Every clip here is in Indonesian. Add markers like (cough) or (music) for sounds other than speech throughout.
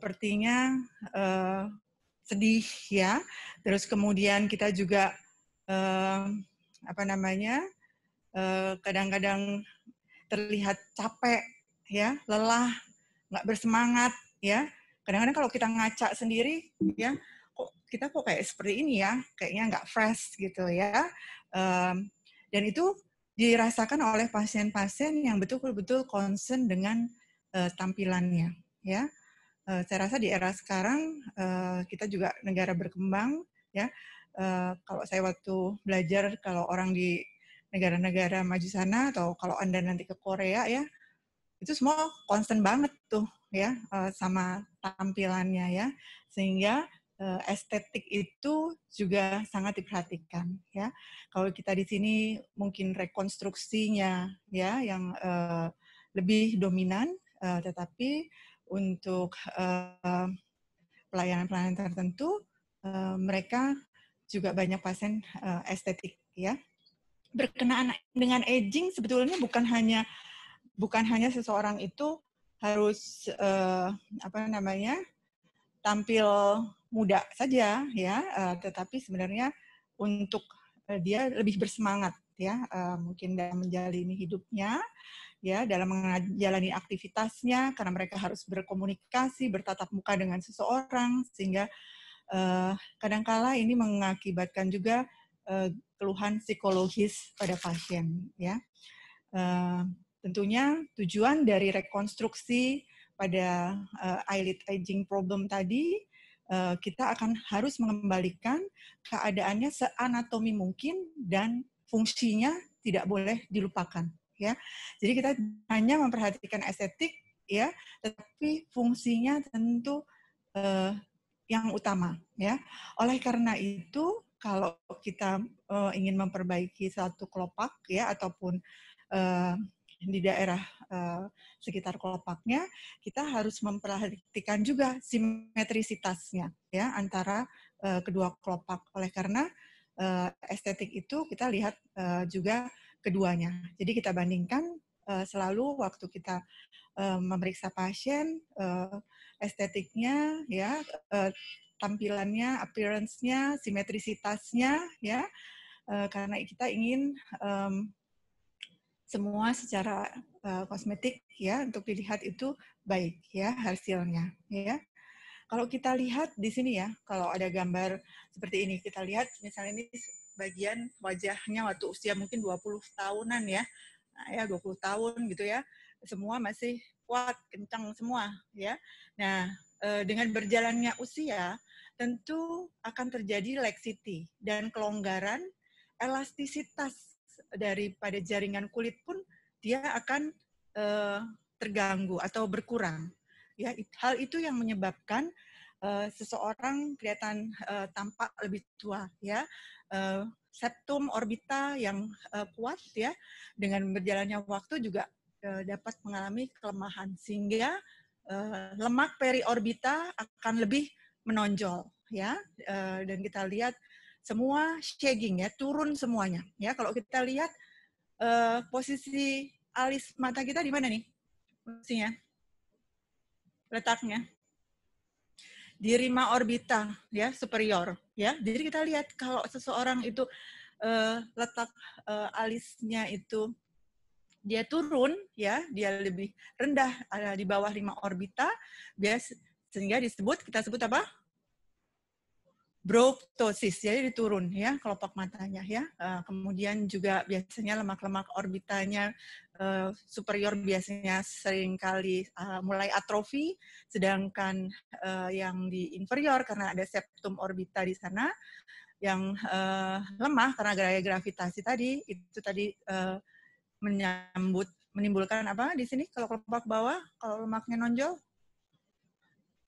sepertinya uh, sedih ya. Terus kemudian kita juga uh, apa namanya kadang eh, kadang-kadang terlihat capek ya, lelah, nggak bersemangat ya. Kadang-kadang kalau kita ngaca sendiri ya, kok kita kok kayak seperti ini ya, kayaknya nggak fresh gitu ya. Um, dan itu dirasakan oleh pasien-pasien yang betul-betul concern dengan uh, tampilannya ya uh, saya rasa di era sekarang uh, kita juga negara berkembang ya uh, kalau saya waktu belajar kalau orang di negara-negara maju sana atau kalau anda nanti ke Korea ya itu semua concern banget tuh ya uh, sama tampilannya ya sehingga estetik itu juga sangat diperhatikan ya kalau kita di sini mungkin rekonstruksinya ya yang uh, lebih dominan uh, tetapi untuk eh, pelayanan-pelayanan uh, tertentu, uh, mereka juga banyak pasien uh, estetik ya. Berkenaan dengan aging sebetulnya bukan hanya bukan hanya seseorang itu harus uh, apa namanya tampil muda saja ya, uh, tetapi sebenarnya untuk uh, dia lebih bersemangat ya uh, mungkin dalam menjalani hidupnya ya dalam menjalani aktivitasnya karena mereka harus berkomunikasi bertatap muka dengan seseorang sehingga uh, kadangkala ini mengakibatkan juga uh, keluhan psikologis pada pasien ya uh, tentunya tujuan dari rekonstruksi pada uh, eyelid aging problem tadi kita akan harus mengembalikan keadaannya seanatomi mungkin dan fungsinya tidak boleh dilupakan ya. Jadi kita hanya memperhatikan estetik ya, tapi fungsinya tentu eh, yang utama ya. Oleh karena itu kalau kita eh, ingin memperbaiki satu kelopak ya ataupun eh, di daerah eh, sekitar kelopaknya, kita harus memperhatikan juga simetrisitasnya ya antara eh, kedua kelopak. Oleh karena uh, estetik itu kita lihat uh, juga keduanya. Jadi kita bandingkan uh, selalu waktu kita uh, memeriksa pasien uh, estetiknya ya uh, tampilannya, appearance-nya, simetrisitasnya ya uh, karena kita ingin um, semua secara uh, kosmetik ya untuk dilihat itu baik ya hasilnya ya. Kalau kita lihat di sini ya, kalau ada gambar seperti ini, kita lihat misalnya ini bagian wajahnya waktu usia mungkin 20 tahunan ya. Nah, ya 20 tahun gitu ya. Semua masih kuat, kencang semua ya. Nah, eh, dengan berjalannya usia tentu akan terjadi laxity dan kelonggaran elastisitas daripada jaringan kulit pun dia akan eh, terganggu atau berkurang ya hal itu yang menyebabkan uh, seseorang kelihatan uh, tampak lebih tua ya uh, septum orbita yang uh, kuat ya dengan berjalannya waktu juga uh, dapat mengalami kelemahan sehingga uh, lemak periorbita akan lebih menonjol ya uh, dan kita lihat semua shaking ya turun semuanya ya kalau kita lihat uh, posisi alis mata kita di mana nih posisinya letaknya di rima orbita ya superior ya. Jadi kita lihat kalau seseorang itu uh, letak uh, alisnya itu dia turun ya, dia lebih rendah uh, di bawah lima orbita, bias sehingga disebut kita sebut apa? Broptosis, ya, jadi diturun ya kelopak matanya ya. kemudian juga biasanya lemak-lemak orbitanya Eh, superior biasanya seringkali uh, mulai atrofi, sedangkan uh, yang di inferior karena ada septum orbita di sana yang uh, lemah karena gaya gravitasi tadi itu tadi uh, menyambut menimbulkan apa di sini kalau kelopak bawah kalau lemaknya nonjol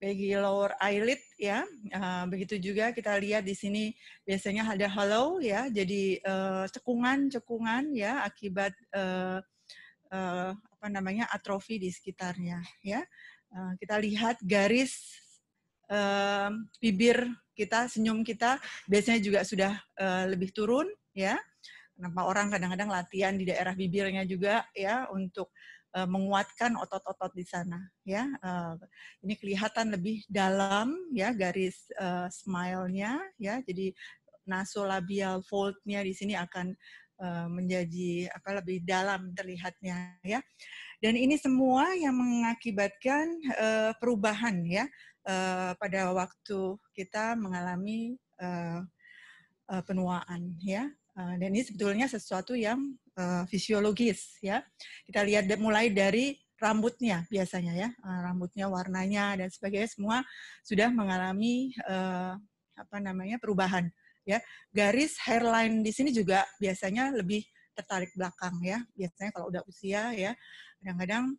bagi lower eyelid ya uh, begitu juga kita lihat di sini biasanya ada hollow ya jadi uh, cekungan cekungan ya akibat uh, uh, apa namanya atrofi di sekitarnya ya uh, kita lihat garis uh, bibir kita senyum kita biasanya juga sudah uh, lebih turun ya kenapa orang kadang-kadang latihan di daerah bibirnya juga ya untuk uh, menguatkan otot-otot di sana ya uh, ini kelihatan lebih dalam ya garis uh, smile-nya ya jadi nasolabial fold-nya di sini akan Eh, menjadi apa lebih dalam terlihatnya ya. Dan ini semua yang mengakibatkan uh, perubahan ya uh, pada waktu kita mengalami uh, uh, penuaan ya. Uh, dan ini sebetulnya sesuatu yang uh, fisiologis ya. Kita lihat mulai dari rambutnya biasanya ya rambutnya warnanya dan sebagainya semua sudah mengalami uh, apa namanya perubahan ya garis hairline di sini juga biasanya lebih tertarik belakang ya biasanya kalau udah usia ya kadang-kadang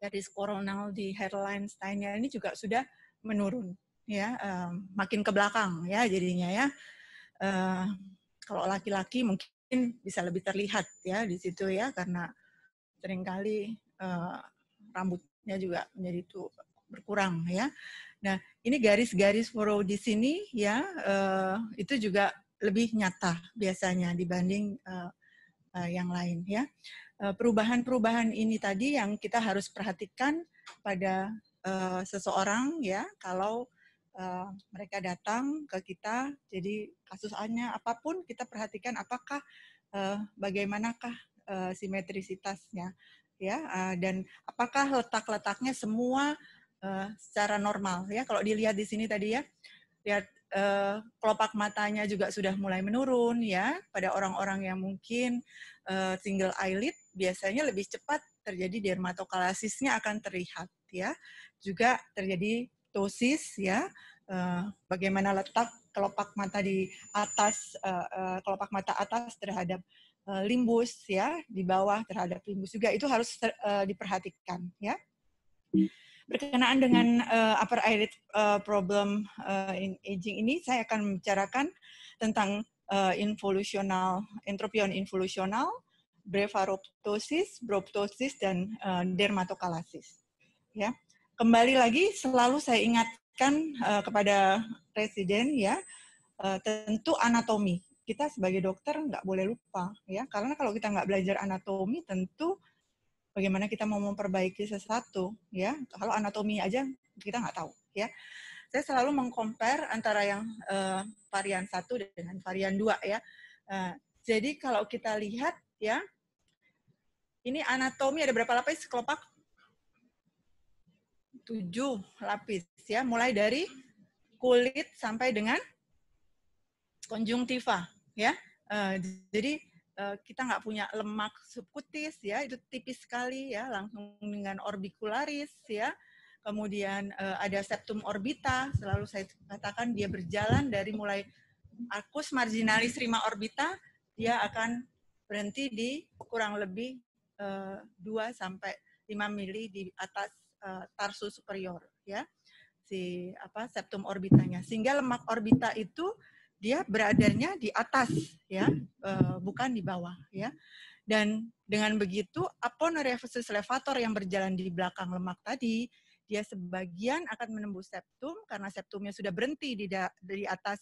garis koronal di hairline style ini juga sudah menurun ya um, makin ke belakang ya jadinya ya uh, kalau laki-laki mungkin bisa lebih terlihat ya di situ ya karena seringkali uh, rambutnya juga menjadi itu berkurang ya nah ini garis-garis furrow di sini ya uh, itu juga lebih nyata biasanya dibanding uh, uh, yang lain ya. Perubahan-perubahan ini tadi yang kita harus perhatikan pada uh, seseorang ya kalau uh, mereka datang ke kita jadi kasusannya apapun kita perhatikan apakah uh, bagaimanakah uh, simetrisitasnya ya uh, dan apakah letak-letaknya semua Eh, secara normal ya. Kalau dilihat di sini tadi ya, lihat eh, kelopak matanya juga sudah mulai menurun ya. Pada orang-orang yang mungkin eh, single eyelid biasanya lebih cepat terjadi dermatokalasisnya akan terlihat ya. Juga terjadi ptosis ya. bagaimana letak kelopak mata di atas kelopak mata atas terhadap limbus ya di bawah terhadap limbus juga itu harus diperhatikan ya berkenaan dengan uh, upper eyelid uh, problem uh, in aging ini saya akan membicarakan tentang uh, involusional entropion involusional, brevaroptosis, broptosis dan uh, dermatokalasis. Ya. Kembali lagi selalu saya ingatkan uh, kepada residen ya uh, tentu anatomi. Kita sebagai dokter nggak boleh lupa ya karena kalau kita nggak belajar anatomi tentu bagaimana kita mau memperbaiki sesuatu ya kalau anatomi aja kita nggak tahu ya saya selalu mengcompare antara yang uh, varian satu dengan varian dua ya uh, jadi kalau kita lihat ya ini anatomi ada berapa lapis kelopak tujuh lapis ya mulai dari kulit sampai dengan konjungtiva ya uh, jadi Eh, kita nggak punya lemak subkutis ya itu tipis sekali ya langsung dengan orbicularis ya kemudian eh, ada septum orbita selalu saya katakan dia berjalan dari mulai arcus marginalis rima orbita dia akan berhenti di kurang lebih 2 eh, sampai lima mili di atas tarsus superior ya si apa septum orbitanya sehingga lemak orbita itu dia beradanya di atas ya eh, bukan di bawah ya dan dengan begitu aponeurosis levator yang berjalan di belakang lemak tadi dia sebagian akan menembus septum karena septumnya sudah berhenti di dari atas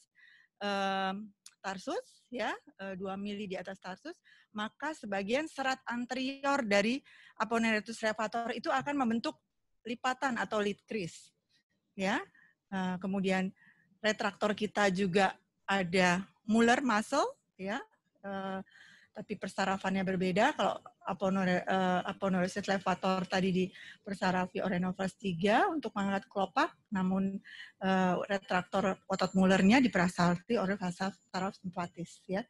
um, tarsus ya 2 eh, mili di atas tarsus maka sebagian serat anterior dari aponeurosis levator itu akan membentuk lipatan atau litris ya kemudian retraktor kita juga ada Muller muscle ya uh, tapi persarafannya berbeda kalau aponeurosis uh, eh, aponeurosis levator tadi di persarafi orenovas 3 untuk mengangkat kelopak namun uh, retraktor otot mulernya di persaraf saraf simpatis ya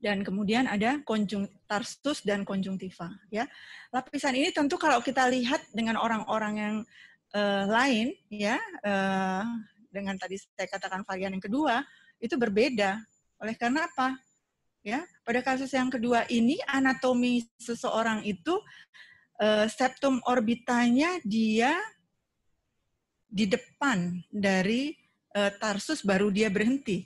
dan kemudian ada konjung tarsus dan konjungtiva ya lapisan ini tentu kalau kita lihat dengan orang-orang yang uh, lain ya uh, dengan tadi saya katakan varian yang kedua itu berbeda. Oleh karena apa? Ya, pada kasus yang kedua ini anatomi seseorang itu eh, septum orbitanya dia di depan dari eh, tarsus baru dia berhenti.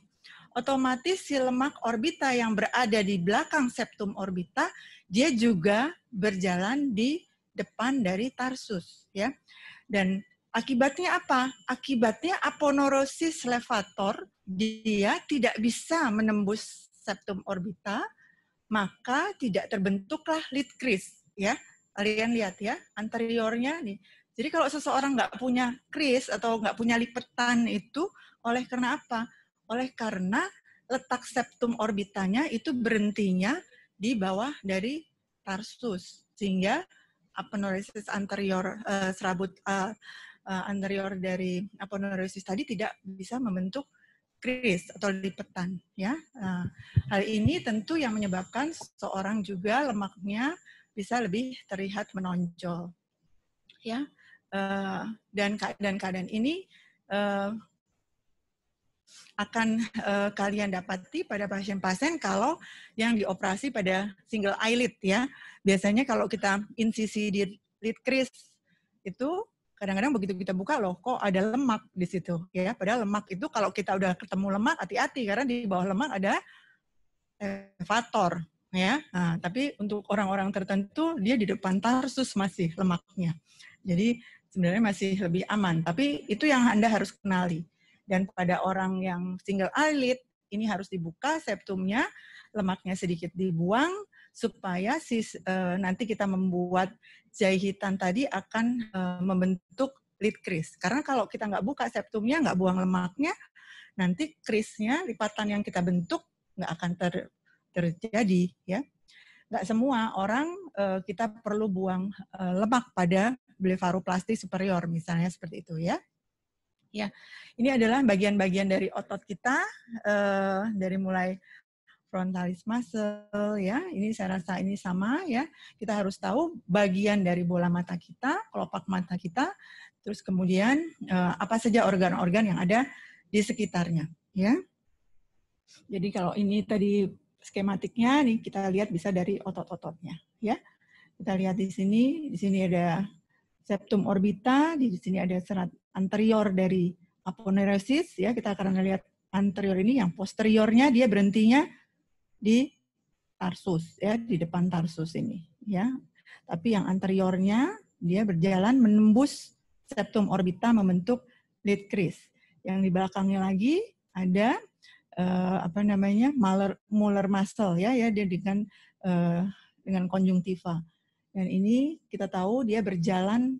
Otomatis si lemak orbita yang berada di belakang septum orbita dia juga berjalan di depan dari tarsus ya. Dan Akibatnya apa? Akibatnya aponeurosis levator dia tidak bisa menembus septum orbita, maka tidak terbentuklah lead kris ya. Kalian lihat ya, anteriornya nih. Jadi kalau seseorang nggak punya kris atau nggak punya lipetan itu oleh karena apa? Oleh karena letak septum orbitanya itu berhentinya di bawah dari tarsus sehingga aponeurosis anterior uh, serabut uh, uh, anterior dari aponeurosis tadi tidak bisa membentuk kris atau lipetan ya. Nah, hal ini tentu yang menyebabkan seorang juga lemaknya bisa lebih terlihat menonjol. Ya. Uh, dan keadaan-keadaan ini uh, akan uh, kalian dapati pada pasien-pasien kalau yang dioperasi pada single eyelid ya. Biasanya kalau kita insisi di lid kris itu kadang-kadang begitu kita buka loh kok ada lemak di situ ya padahal lemak itu kalau kita udah ketemu lemak hati-hati karena di bawah lemak ada elevator ya nah, tapi untuk orang-orang tertentu dia di depan tarsus masih lemaknya jadi sebenarnya masih lebih aman tapi itu yang anda harus kenali dan pada orang yang single eyelid ini harus dibuka septumnya lemaknya sedikit dibuang supaya si uh, nanti kita membuat jahitan tadi akan uh, membentuk lid crease. Karena kalau kita nggak buka septumnya, nggak buang lemaknya, nanti crease-nya, lipatan yang kita bentuk nggak akan ter, terjadi ya. Nggak semua orang uh, kita perlu buang uh, lemak pada blefaroplasti superior misalnya seperti itu ya. Ya, ini adalah bagian-bagian dari otot kita uh, dari mulai frontalis muscle ya. Ini saya rasa ini sama ya. Kita harus tahu bagian dari bola mata kita, kelopak mata kita, terus kemudian eh, apa saja organ-organ yang ada di sekitarnya ya. Jadi kalau ini tadi skematiknya nih kita lihat bisa dari otot-ototnya ya. Kita lihat di sini, di sini ada septum orbita, di sini ada serat anterior dari aponeurosis ya. Kita akan lihat anterior ini yang posteriornya dia berhentinya di Tarsus ya di depan Tarsus ini ya. Tapi yang anteriornya dia berjalan menembus septum orbita membentuk lead crease. Yang di belakangnya lagi ada uh, apa namanya muller molar muscle ya ya dia dengan uh, dengan konjungtiva. Dan ini kita tahu dia berjalan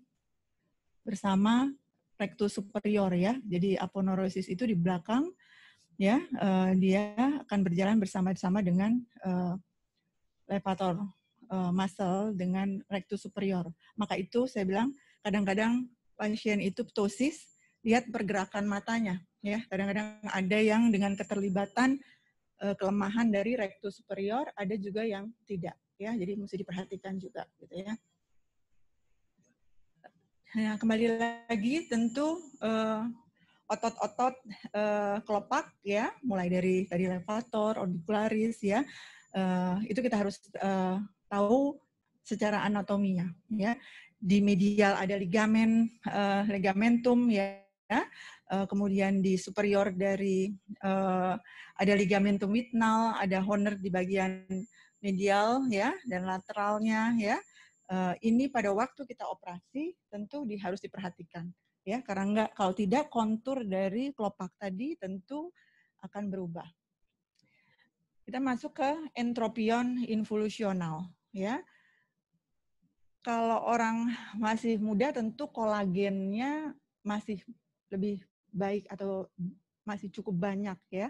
bersama rectus superior ya. Jadi aponeurosis itu di belakang ya uh, dia akan berjalan bersama-sama dengan uh, levator uh, muscle dengan rectus superior. Maka itu saya bilang kadang-kadang pasien itu ptosis lihat pergerakan matanya ya. Kadang-kadang ada yang dengan keterlibatan uh, kelemahan dari rectus superior, ada juga yang tidak ya. Jadi mesti diperhatikan juga gitu ya. Nah, kembali lagi tentu uh, otot-otot uh, kelopak ya, mulai dari tadi levator, orbicularis ya, uh, itu kita harus uh, tahu secara anatominya ya. Di medial ada ligamen, uh, ligamentum ya, uh, kemudian di superior dari uh, ada ligamentum mitnal, ada honer di bagian medial ya dan lateralnya ya. Uh, ini pada waktu kita operasi tentu di, harus diperhatikan ya karena enggak kalau tidak kontur dari kelopak tadi tentu akan berubah. Kita masuk ke entropion involusional ya. Kalau orang masih muda tentu kolagennya masih lebih baik atau masih cukup banyak ya.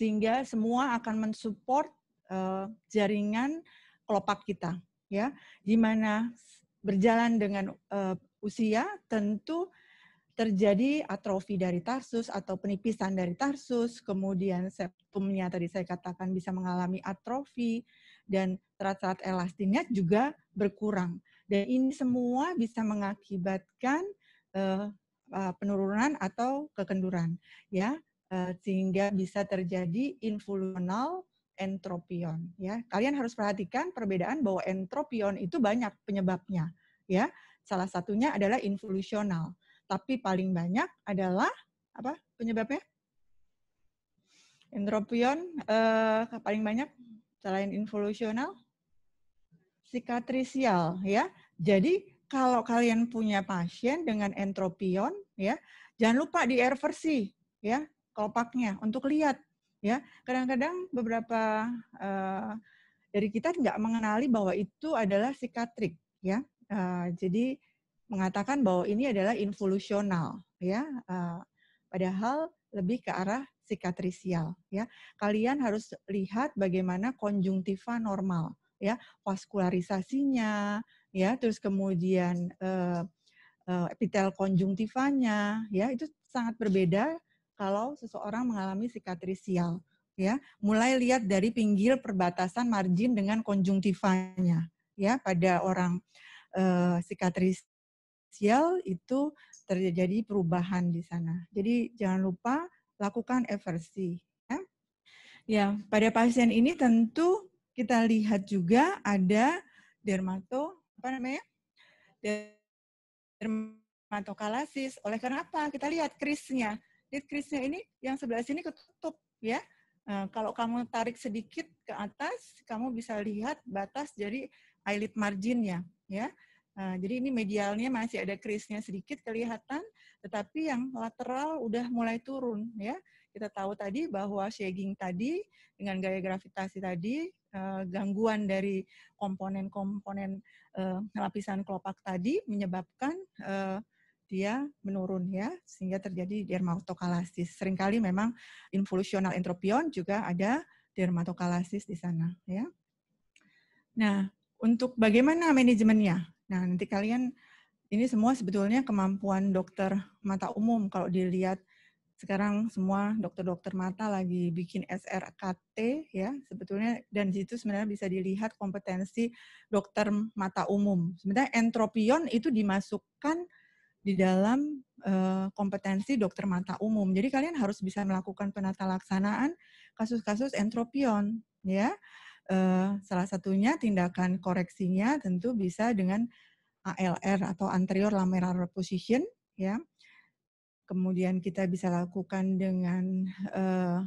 Sehingga semua akan mensupport uh, jaringan kelopak kita ya. Di mana berjalan dengan uh, usia tentu terjadi atrofi dari tarsus atau penipisan dari tarsus, kemudian septumnya tadi saya katakan bisa mengalami atrofi, dan serat-serat elastinnya juga berkurang. Dan ini semua bisa mengakibatkan uh, penurunan atau kekenduran, ya, eh, sehingga bisa terjadi involusional entropion. Ya, kalian harus perhatikan perbedaan bahwa entropion itu banyak penyebabnya, ya. Salah satunya adalah involusional tapi paling banyak adalah apa penyebabnya? Entropion eh, paling banyak selain involusional, sikatrisial ya. Jadi kalau kalian punya pasien dengan entropion ya, jangan lupa di air versi ya kelopaknya untuk lihat ya. Kadang-kadang beberapa eh, dari kita nggak mengenali bahwa itu adalah sikatrik ya. Uh, jadi mengatakan bahwa ini adalah involusional ya eh, padahal lebih ke arah sikatrisial ya kalian harus lihat bagaimana konjungtiva normal ya vaskularisasinya ya terus kemudian eh, eh, epitel konjungtivanya ya itu sangat berbeda kalau seseorang mengalami sikatrisial ya mulai lihat dari pinggir perbatasan margin dengan konjungtivanya ya pada orang uh, sikatris finansial itu terjadi perubahan di sana. Jadi jangan lupa lakukan eversi. Ya. ya, pada pasien ini tentu kita lihat juga ada dermato apa namanya dermatokalasis. Oleh karena apa? Kita lihat krisnya. Lihat krisnya ini yang sebelah sini ketutup ya. Nah, kalau kamu tarik sedikit ke atas, kamu bisa lihat batas dari eyelid marginnya ya. Nah, jadi ini medialnya masih ada krisnya sedikit kelihatan, tetapi yang lateral udah mulai turun ya. Kita tahu tadi bahwa shaking tadi dengan gaya gravitasi tadi eh, gangguan dari komponen-komponen eh, lapisan kelopak tadi menyebabkan eh, dia menurun ya sehingga terjadi dermatokalasis. Seringkali memang involusional entropion juga ada dermatokalasis di sana ya. Nah, untuk bagaimana manajemennya? Nah, nanti kalian ini semua sebetulnya kemampuan dokter mata umum kalau dilihat sekarang semua dokter-dokter mata lagi bikin SRKT ya sebetulnya dan di situ sebenarnya bisa dilihat kompetensi dokter mata umum. Sebenarnya entropion itu dimasukkan di dalam uh, kompetensi dokter mata umum. Jadi kalian harus bisa melakukan penata laksanaan kasus-kasus entropion ya. Eh, salah satunya tindakan koreksinya tentu bisa dengan ALR atau anterior lameral reposition ya. Kemudian kita bisa lakukan dengan uh,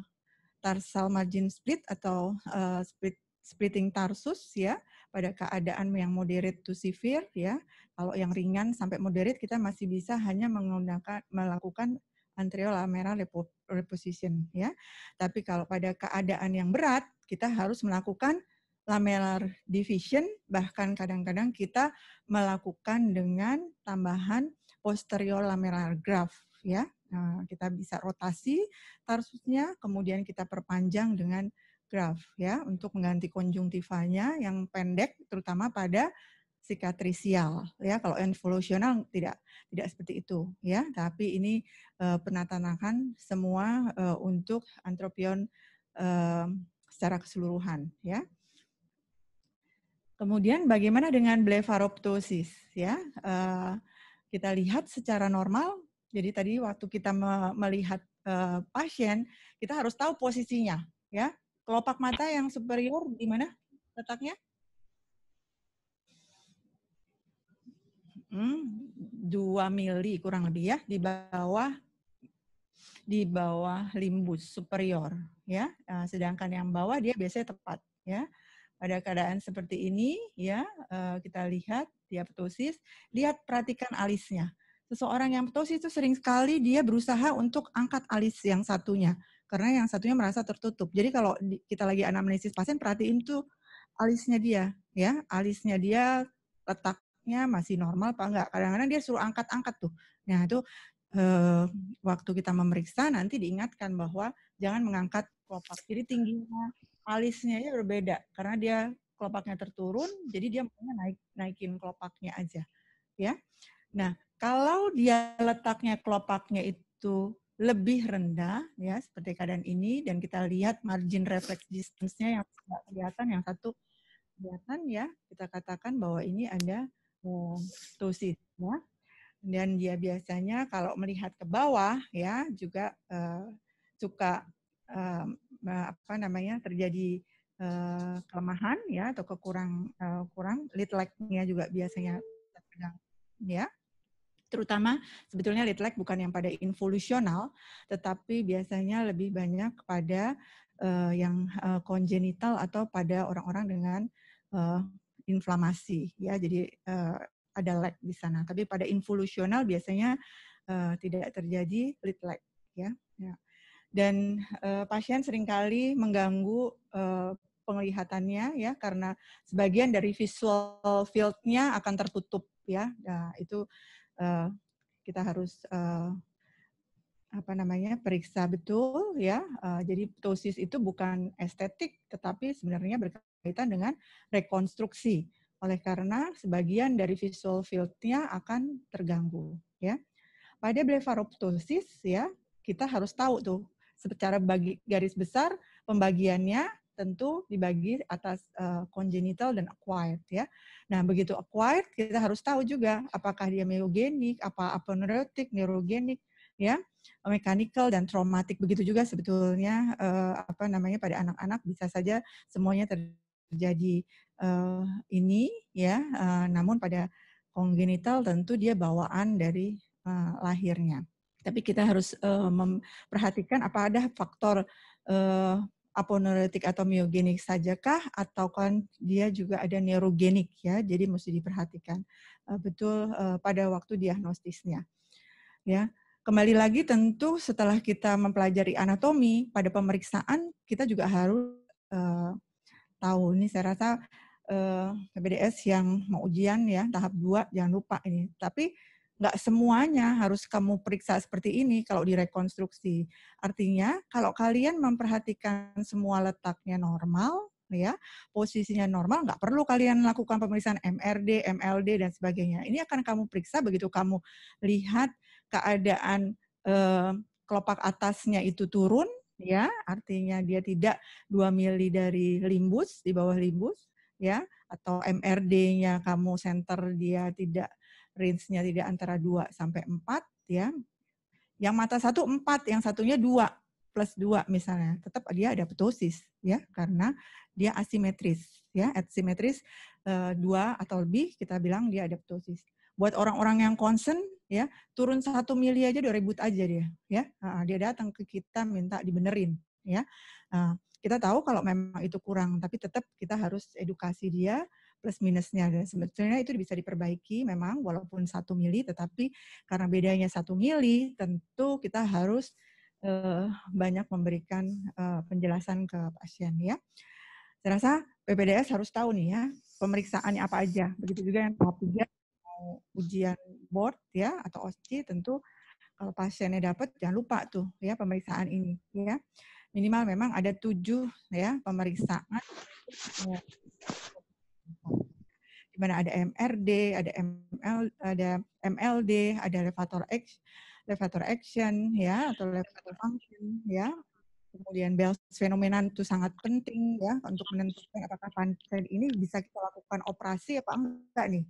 tarsal margin split atau uh, split splitting tarsus ya pada keadaan yang moderate to severe ya. Kalau yang ringan sampai moderate kita masih bisa hanya menggunakan melakukan anterior lameral reposition ya. Tapi kalau pada keadaan yang berat kita harus melakukan lamellar division, bahkan kadang-kadang kita melakukan dengan tambahan posterior lamellar graft ya. Nah, kita bisa rotasi tarsusnya, kemudian kita perpanjang dengan graft ya untuk mengganti konjungtivanya yang pendek terutama pada sikatrisial ya kalau involusional tidak tidak seperti itu ya tapi ini uh, eh, penatanakan semua uh, untuk antropion uh, secara keseluruhan ya. Kemudian bagaimana dengan blefaroptosis ya? Eh, kita lihat secara normal. Jadi tadi waktu kita melihat eh, pasien, kita harus tahu posisinya ya. Kelopak mata yang superior di mana letaknya? Hmm, 2 mili kurang lebih ya di bawah di bawah limbus superior ya. Eh, sedangkan yang bawah dia biasanya tepat, ya. Pada keadaan seperti ini, ya, eh, kita lihat dia ptosis, lihat perhatikan alisnya. Seseorang yang ptosis itu sering sekali dia berusaha untuk angkat alis yang satunya karena yang satunya merasa tertutup. Jadi kalau kita lagi anamnesis pasien perhatiin tuh alisnya dia, ya, alisnya dia letaknya masih normal apa enggak. Kadang-kadang dia suruh angkat-angkat tuh. Nah, itu Uh, waktu kita memeriksa nanti diingatkan bahwa jangan mengangkat kelopak. Jadi tingginya alisnya ya berbeda karena dia kelopaknya terturun, jadi dia mau naik naikin kelopaknya aja, ya. Nah, kalau dia letaknya kelopaknya itu lebih rendah, ya seperti keadaan ini, dan kita lihat margin reflex distance-nya yang kelihatan, yang satu kelihatan ya, kita katakan bahwa ini ada um, ya. Dan dia biasanya kalau melihat ke bawah, ya juga uh, suka uh, apa namanya terjadi uh, kelemahan ya atau kekurang uh, kurang lead lagnya nya juga biasanya terkadang ya terutama sebetulnya lead lag bukan yang pada involusional tetapi biasanya lebih banyak kepada uh, yang uh, atau pada orang-orang dengan uh, inflamasi ya jadi uh, ada lag di sana tapi pada involusional biasanya uh, tidak terjadi lead lag ya, ya dan uh, pasien seringkali mengganggu uh, penglihatannya ya karena sebagian dari visual field-nya akan tertutup ya. Nah, itu uh, kita harus uh, apa namanya periksa betul ya. Uh, jadi ptosis itu bukan estetik tetapi sebenarnya berkaitan dengan rekonstruksi. Oleh karena sebagian dari visual field-nya akan terganggu ya. Pada blefaroptosis ya kita harus tahu tuh secara bagi, garis besar pembagiannya tentu dibagi atas uh, congenital dan acquired ya. Nah, begitu acquired kita harus tahu juga apakah dia myogenic, apa aponeurotik, neurogenik ya, mechanical dan traumatik begitu juga sebetulnya uh, apa namanya pada anak-anak bisa saja semuanya terjadi uh, ini ya. Uh, namun pada kongenital tentu dia bawaan dari uh, lahirnya. Tapi kita harus uh, memperhatikan apa ada faktor uh, aponeurotik atau miogenik sajakah atau kan dia juga ada neurogenik ya. Jadi mesti diperhatikan uh, betul uh, pada waktu diagnostisnya. Ya. Kembali lagi tentu setelah kita mempelajari anatomi pada pemeriksaan kita juga harus uh, tahu ini saya rasa eh, PBDS yang mau ujian ya tahap 2 jangan lupa ini. Tapi nggak semuanya harus kamu periksa seperti ini kalau direkonstruksi. Artinya kalau kalian memperhatikan semua letaknya normal, ya posisinya normal nggak perlu kalian lakukan pemeriksaan MRD, MLD dan sebagainya. Ini akan kamu periksa begitu kamu lihat keadaan eh, kelopak atasnya itu turun, ya artinya dia tidak 2 mili dari limbus di bawah limbus, ya atau MRD-nya kamu center dia tidak range-nya tidak antara 2 sampai 4 ya. Yang mata satu 4, yang satunya 2 plus 2 misalnya, tetap dia ada ptosis ya karena dia asimetris ya, asimetris e, atau lebih kita bilang dia ada ptosis. Buat orang-orang yang concern ya, turun satu mili aja udah ribut aja dia ya. Nah, dia datang ke kita minta dibenerin ya. Nah, kita tahu kalau memang itu kurang tapi tetap kita harus edukasi dia plus minusnya. Dan sebetulnya itu bisa diperbaiki memang walaupun satu mili, tetapi karena bedanya satu mili, tentu kita harus uh, banyak memberikan uh, penjelasan ke pasien ya. Saya rasa PPDS harus tahu nih ya pemeriksaannya apa aja. Begitu juga yang tahap 3 ujian board ya atau osce tentu kalau pasiennya dapat jangan lupa tuh ya pemeriksaan ini ya minimal memang ada tujuh ya pemeriksaan di mana ada MRD, ada ML, ada MLD, ada elevator X, elevator action ya atau elevator function ya. Kemudian Bell's fenomena itu sangat penting ya untuk menentukan apakah pasien ini bisa kita lakukan operasi apa enggak nih.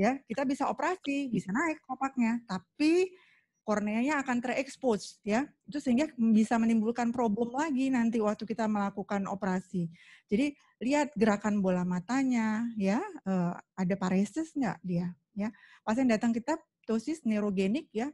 Ya, kita bisa operasi, bisa naik kopaknya, tapi korneanya akan terekspos ya. Itu sehingga bisa menimbulkan problem lagi nanti waktu kita melakukan operasi. Jadi lihat gerakan bola matanya ya, eh, ada paresis nggak dia ya. Pasien datang kita ptosis neurogenik ya,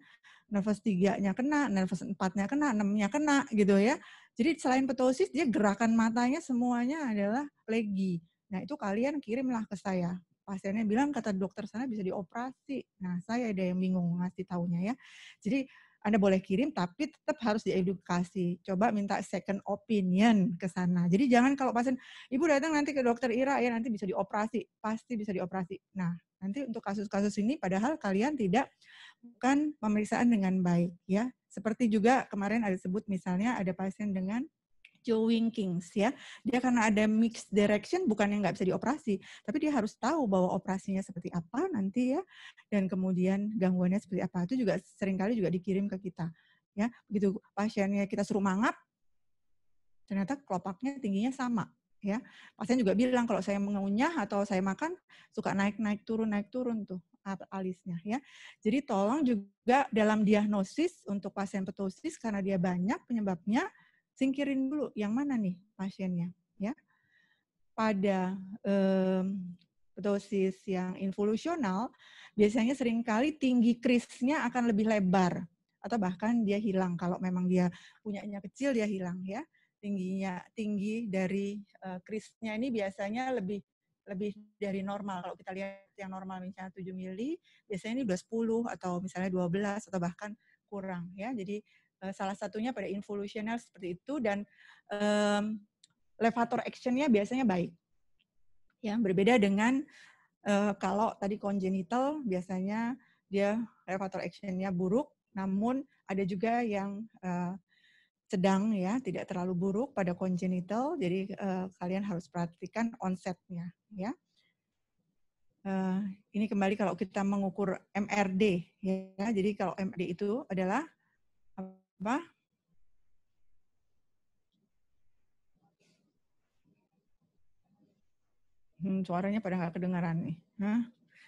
nervous tiga nya kena, nervous 4-nya kena, 6-nya kena gitu ya. Jadi selain ptosis dia gerakan matanya semuanya adalah legi. Nah, itu kalian kirimlah ke saya pasiennya bilang kata dokter sana bisa dioperasi. Nah, saya ada yang bingung ngasih tahunya ya. Jadi anda boleh kirim tapi tetap harus diedukasi. Coba minta second opinion ke sana. Jadi jangan kalau pasien, ibu datang nanti ke dokter Ira ya nanti bisa dioperasi, pasti bisa dioperasi. Nah, nanti untuk kasus-kasus ini padahal kalian tidak bukan pemeriksaan dengan baik ya. Seperti juga kemarin ada sebut misalnya ada pasien dengan Joe Kings ya. Dia karena ada mixed direction bukan yang nggak bisa dioperasi, tapi dia harus tahu bahwa operasinya seperti apa nanti ya, dan kemudian gangguannya seperti apa itu juga seringkali juga dikirim ke kita ya. Begitu pasiennya kita suruh mangap, ternyata kelopaknya tingginya sama ya. Pasien juga bilang kalau saya mengunyah atau saya makan suka naik-naik turun naik turun tuh alisnya ya. Jadi tolong juga dalam diagnosis untuk pasien petosis karena dia banyak penyebabnya singkirin dulu yang mana nih pasiennya ya. Pada um, dosis yang involusional biasanya seringkali tinggi krisnya akan lebih lebar atau bahkan dia hilang kalau memang dia punyanya kecil dia hilang ya. Tingginya tinggi dari uh, krisnya ini biasanya lebih lebih dari normal. Kalau kita lihat yang normal misalnya 7 mili, biasanya ini udah 10 atau misalnya 12 atau bahkan kurang ya. Jadi Eh, salah satunya pada involutional seperti itu dan um, levator actionnya biasanya baik. Ya, berbeda dengan uh, kalau tadi congenital biasanya dia levator actionnya buruk, namun ada juga yang uh, sedang ya, tidak terlalu buruk pada congenital. Jadi uh, kalian harus perhatikan onsetnya ya. Uh, ini kembali kalau kita mengukur MRD ya. Jadi kalau MRD itu adalah Va? Hmm, suaranya pada nggak kedengaran nih. Hah?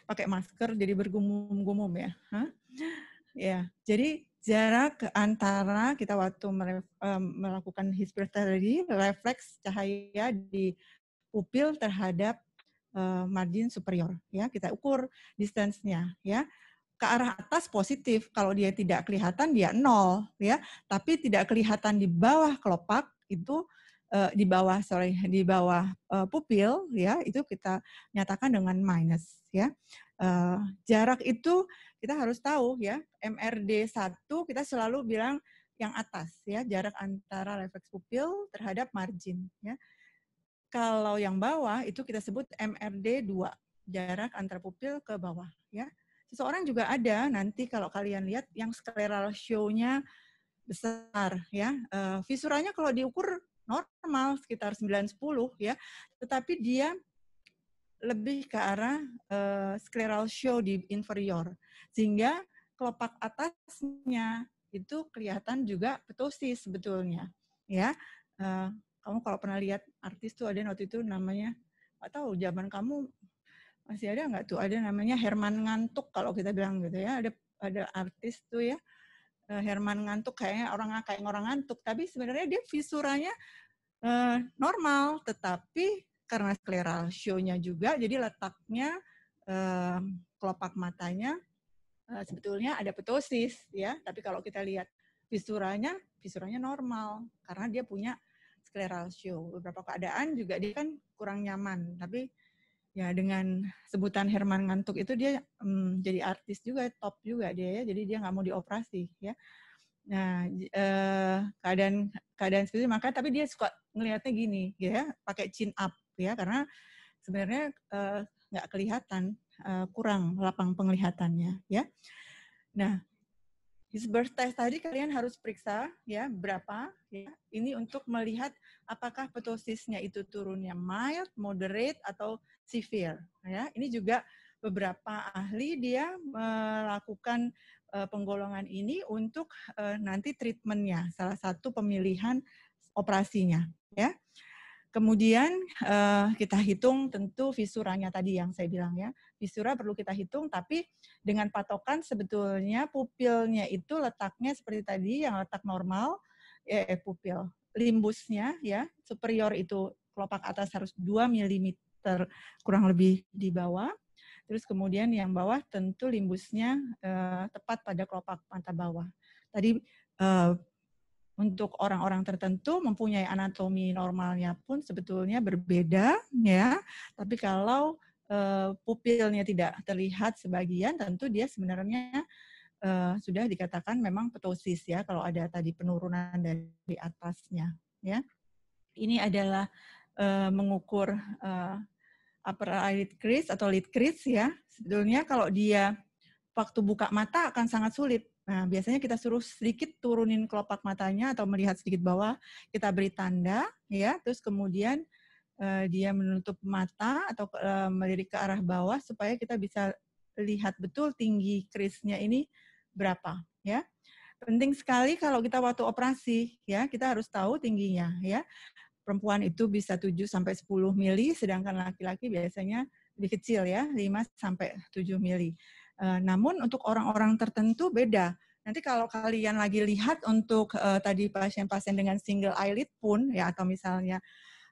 Pakai masker jadi bergumum-gumum ya. Hah? Ya, jadi jarak antara kita waktu melakukan tadi, refleks cahaya di pupil terhadap eh, margin superior ya kita ukur distance-nya ya ke arah atas positif. Kalau dia tidak kelihatan dia nol ya. Tapi tidak kelihatan di bawah kelopak itu uh, di bawah sorry di bawah uh, pupil ya itu kita nyatakan dengan minus ya. Uh, jarak itu kita harus tahu ya. MRD 1 kita selalu bilang yang atas ya, jarak antara refleks pupil terhadap margin ya. Kalau yang bawah itu kita sebut MRD 2, jarak antara pupil ke bawah ya seseorang juga ada nanti kalau kalian lihat yang skleral show-nya besar ya. Uh, eh, visuranya kalau diukur normal sekitar 9-10 ya, tetapi dia lebih ke arah uh, eh, skleral show di inferior sehingga kelopak atasnya itu kelihatan juga petosis sebetulnya ya. Uh, kamu kalau pernah lihat artis tuh ada waktu itu namanya atau zaman kamu masih ada nggak tuh ada namanya Herman Ngantuk kalau kita bilang gitu ya ada ada artis tuh ya eh, Herman Ngantuk kayaknya orang kayak orang ngantuk tapi sebenarnya dia visuranya eh, normal tetapi karena show-nya juga jadi letaknya eh, kelopak matanya eh, sebetulnya ada petosis ya tapi kalau kita lihat visuranya visuranya normal karena dia punya show beberapa keadaan juga dia kan kurang nyaman tapi ya dengan sebutan Herman ngantuk itu dia um, jadi artis juga top juga dia ya jadi dia nggak mau dioperasi ya nah eh, keadaan keadaan seperti itu maka tapi dia suka ngelihatnya gini gitu ya pakai chin up ya karena sebenarnya eh, nggak eh, kelihatan eh, kurang lapang penglihatannya ya nah birth test tadi kalian harus periksa ya berapa ya. Ini untuk melihat apakah petosisnya itu turunnya mild, moderate atau severe ya. Ini juga beberapa ahli dia melakukan uh, penggolongan ini untuk uh, nanti treatmentnya salah satu pemilihan operasinya ya. Kemudian uh, kita hitung tentu visuranya tadi yang saya bilang ya. Visura perlu kita hitung tapi dengan patokan sebetulnya pupilnya itu letaknya seperti tadi yang letak normal ya eh, pupil. Limbusnya ya superior itu kelopak atas harus 2 mm kurang lebih di bawah. Terus kemudian yang bawah tentu limbusnya uh, tepat pada kelopak mata bawah. Tadi uh, untuk orang-orang tertentu mempunyai anatomi normalnya pun sebetulnya berbeda ya. Tapi kalau uh, pupilnya tidak terlihat sebagian tentu dia sebenarnya uh, sudah dikatakan memang ptosis ya kalau ada tadi penurunan dari atasnya ya. Ini adalah uh, mengukur uh, upper eyelid crease atau lid crease ya. Sebetulnya kalau dia waktu buka mata akan sangat sulit Nah, biasanya kita suruh sedikit turunin kelopak matanya atau melihat sedikit bawah, kita beri tanda, ya, terus kemudian uh, dia menutup mata atau uh, eh, melirik ke arah bawah supaya kita bisa lihat betul tinggi krisnya ini berapa, ya. Penting sekali kalau kita waktu operasi, ya, kita harus tahu tingginya, ya. Perempuan itu bisa 7 sampai 10 mili, sedangkan laki-laki biasanya lebih kecil ya, 5 sampai 7 mili. Eh, namun untuk orang-orang tertentu beda. Nanti kalau kalian lagi lihat untuk uh, tadi pasien-pasien dengan single eyelid pun ya atau misalnya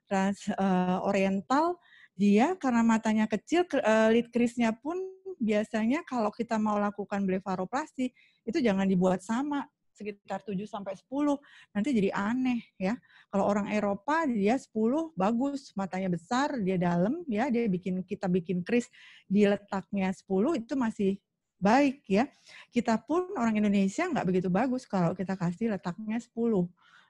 trans uh, eh, oriental dia karena matanya kecil uh, lid krisnya pun biasanya kalau kita mau lakukan blefaroplasti itu jangan dibuat sama sekitar 7 sampai 10. Nanti jadi aneh ya. Kalau orang Eropa dia 10 bagus, matanya besar, dia dalam ya, dia bikin kita bikin kris di letaknya 10 itu masih baik ya. Kita pun orang Indonesia nggak begitu bagus kalau kita kasih letaknya 10.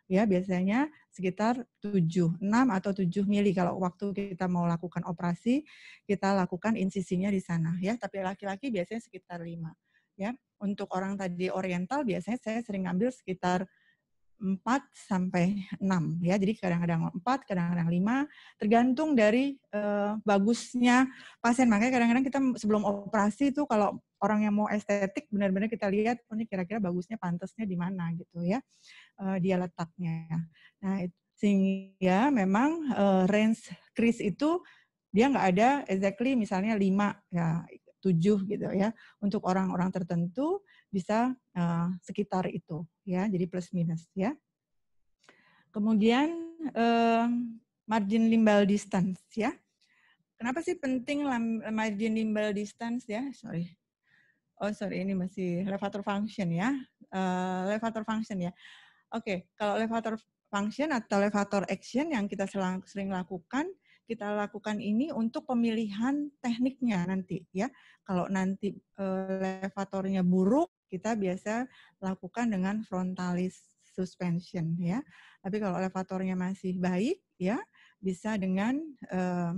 Ya, biasanya sekitar 7, 6 atau 7 mili kalau waktu kita mau lakukan operasi, kita lakukan insisinya di sana ya, tapi laki-laki biasanya sekitar 5 ya. Untuk orang tadi oriental biasanya saya sering ambil sekitar 4 sampai 6 ya. Jadi kadang-kadang 4, kadang-kadang 5 tergantung dari uh, bagusnya pasien. Makanya kadang-kadang kita sebelum operasi itu kalau orang yang mau estetik benar-benar kita lihat oh, ini kira-kira bagusnya pantasnya di mana gitu ya. Uh, dia letaknya. Nah, itu, sehingga memang uh, range kris itu dia nggak ada exactly misalnya 5 ya tujuh gitu ya. Untuk orang-orang tertentu bisa uh, sekitar itu ya, jadi plus minus ya. Kemudian uh, margin limbal distance ya. Kenapa sih penting margin limbal distance ya? Sorry. Oh sorry ini masih levator function ya. Uh, levator function ya. Oke, okay, kalau levator function atau levator action yang kita sering lakukan kita lakukan ini untuk pemilihan tekniknya nanti ya. Kalau nanti eh, elevatornya buruk, kita biasa lakukan dengan frontalis suspension ya. Tapi kalau elevatornya masih baik ya, bisa dengan eh,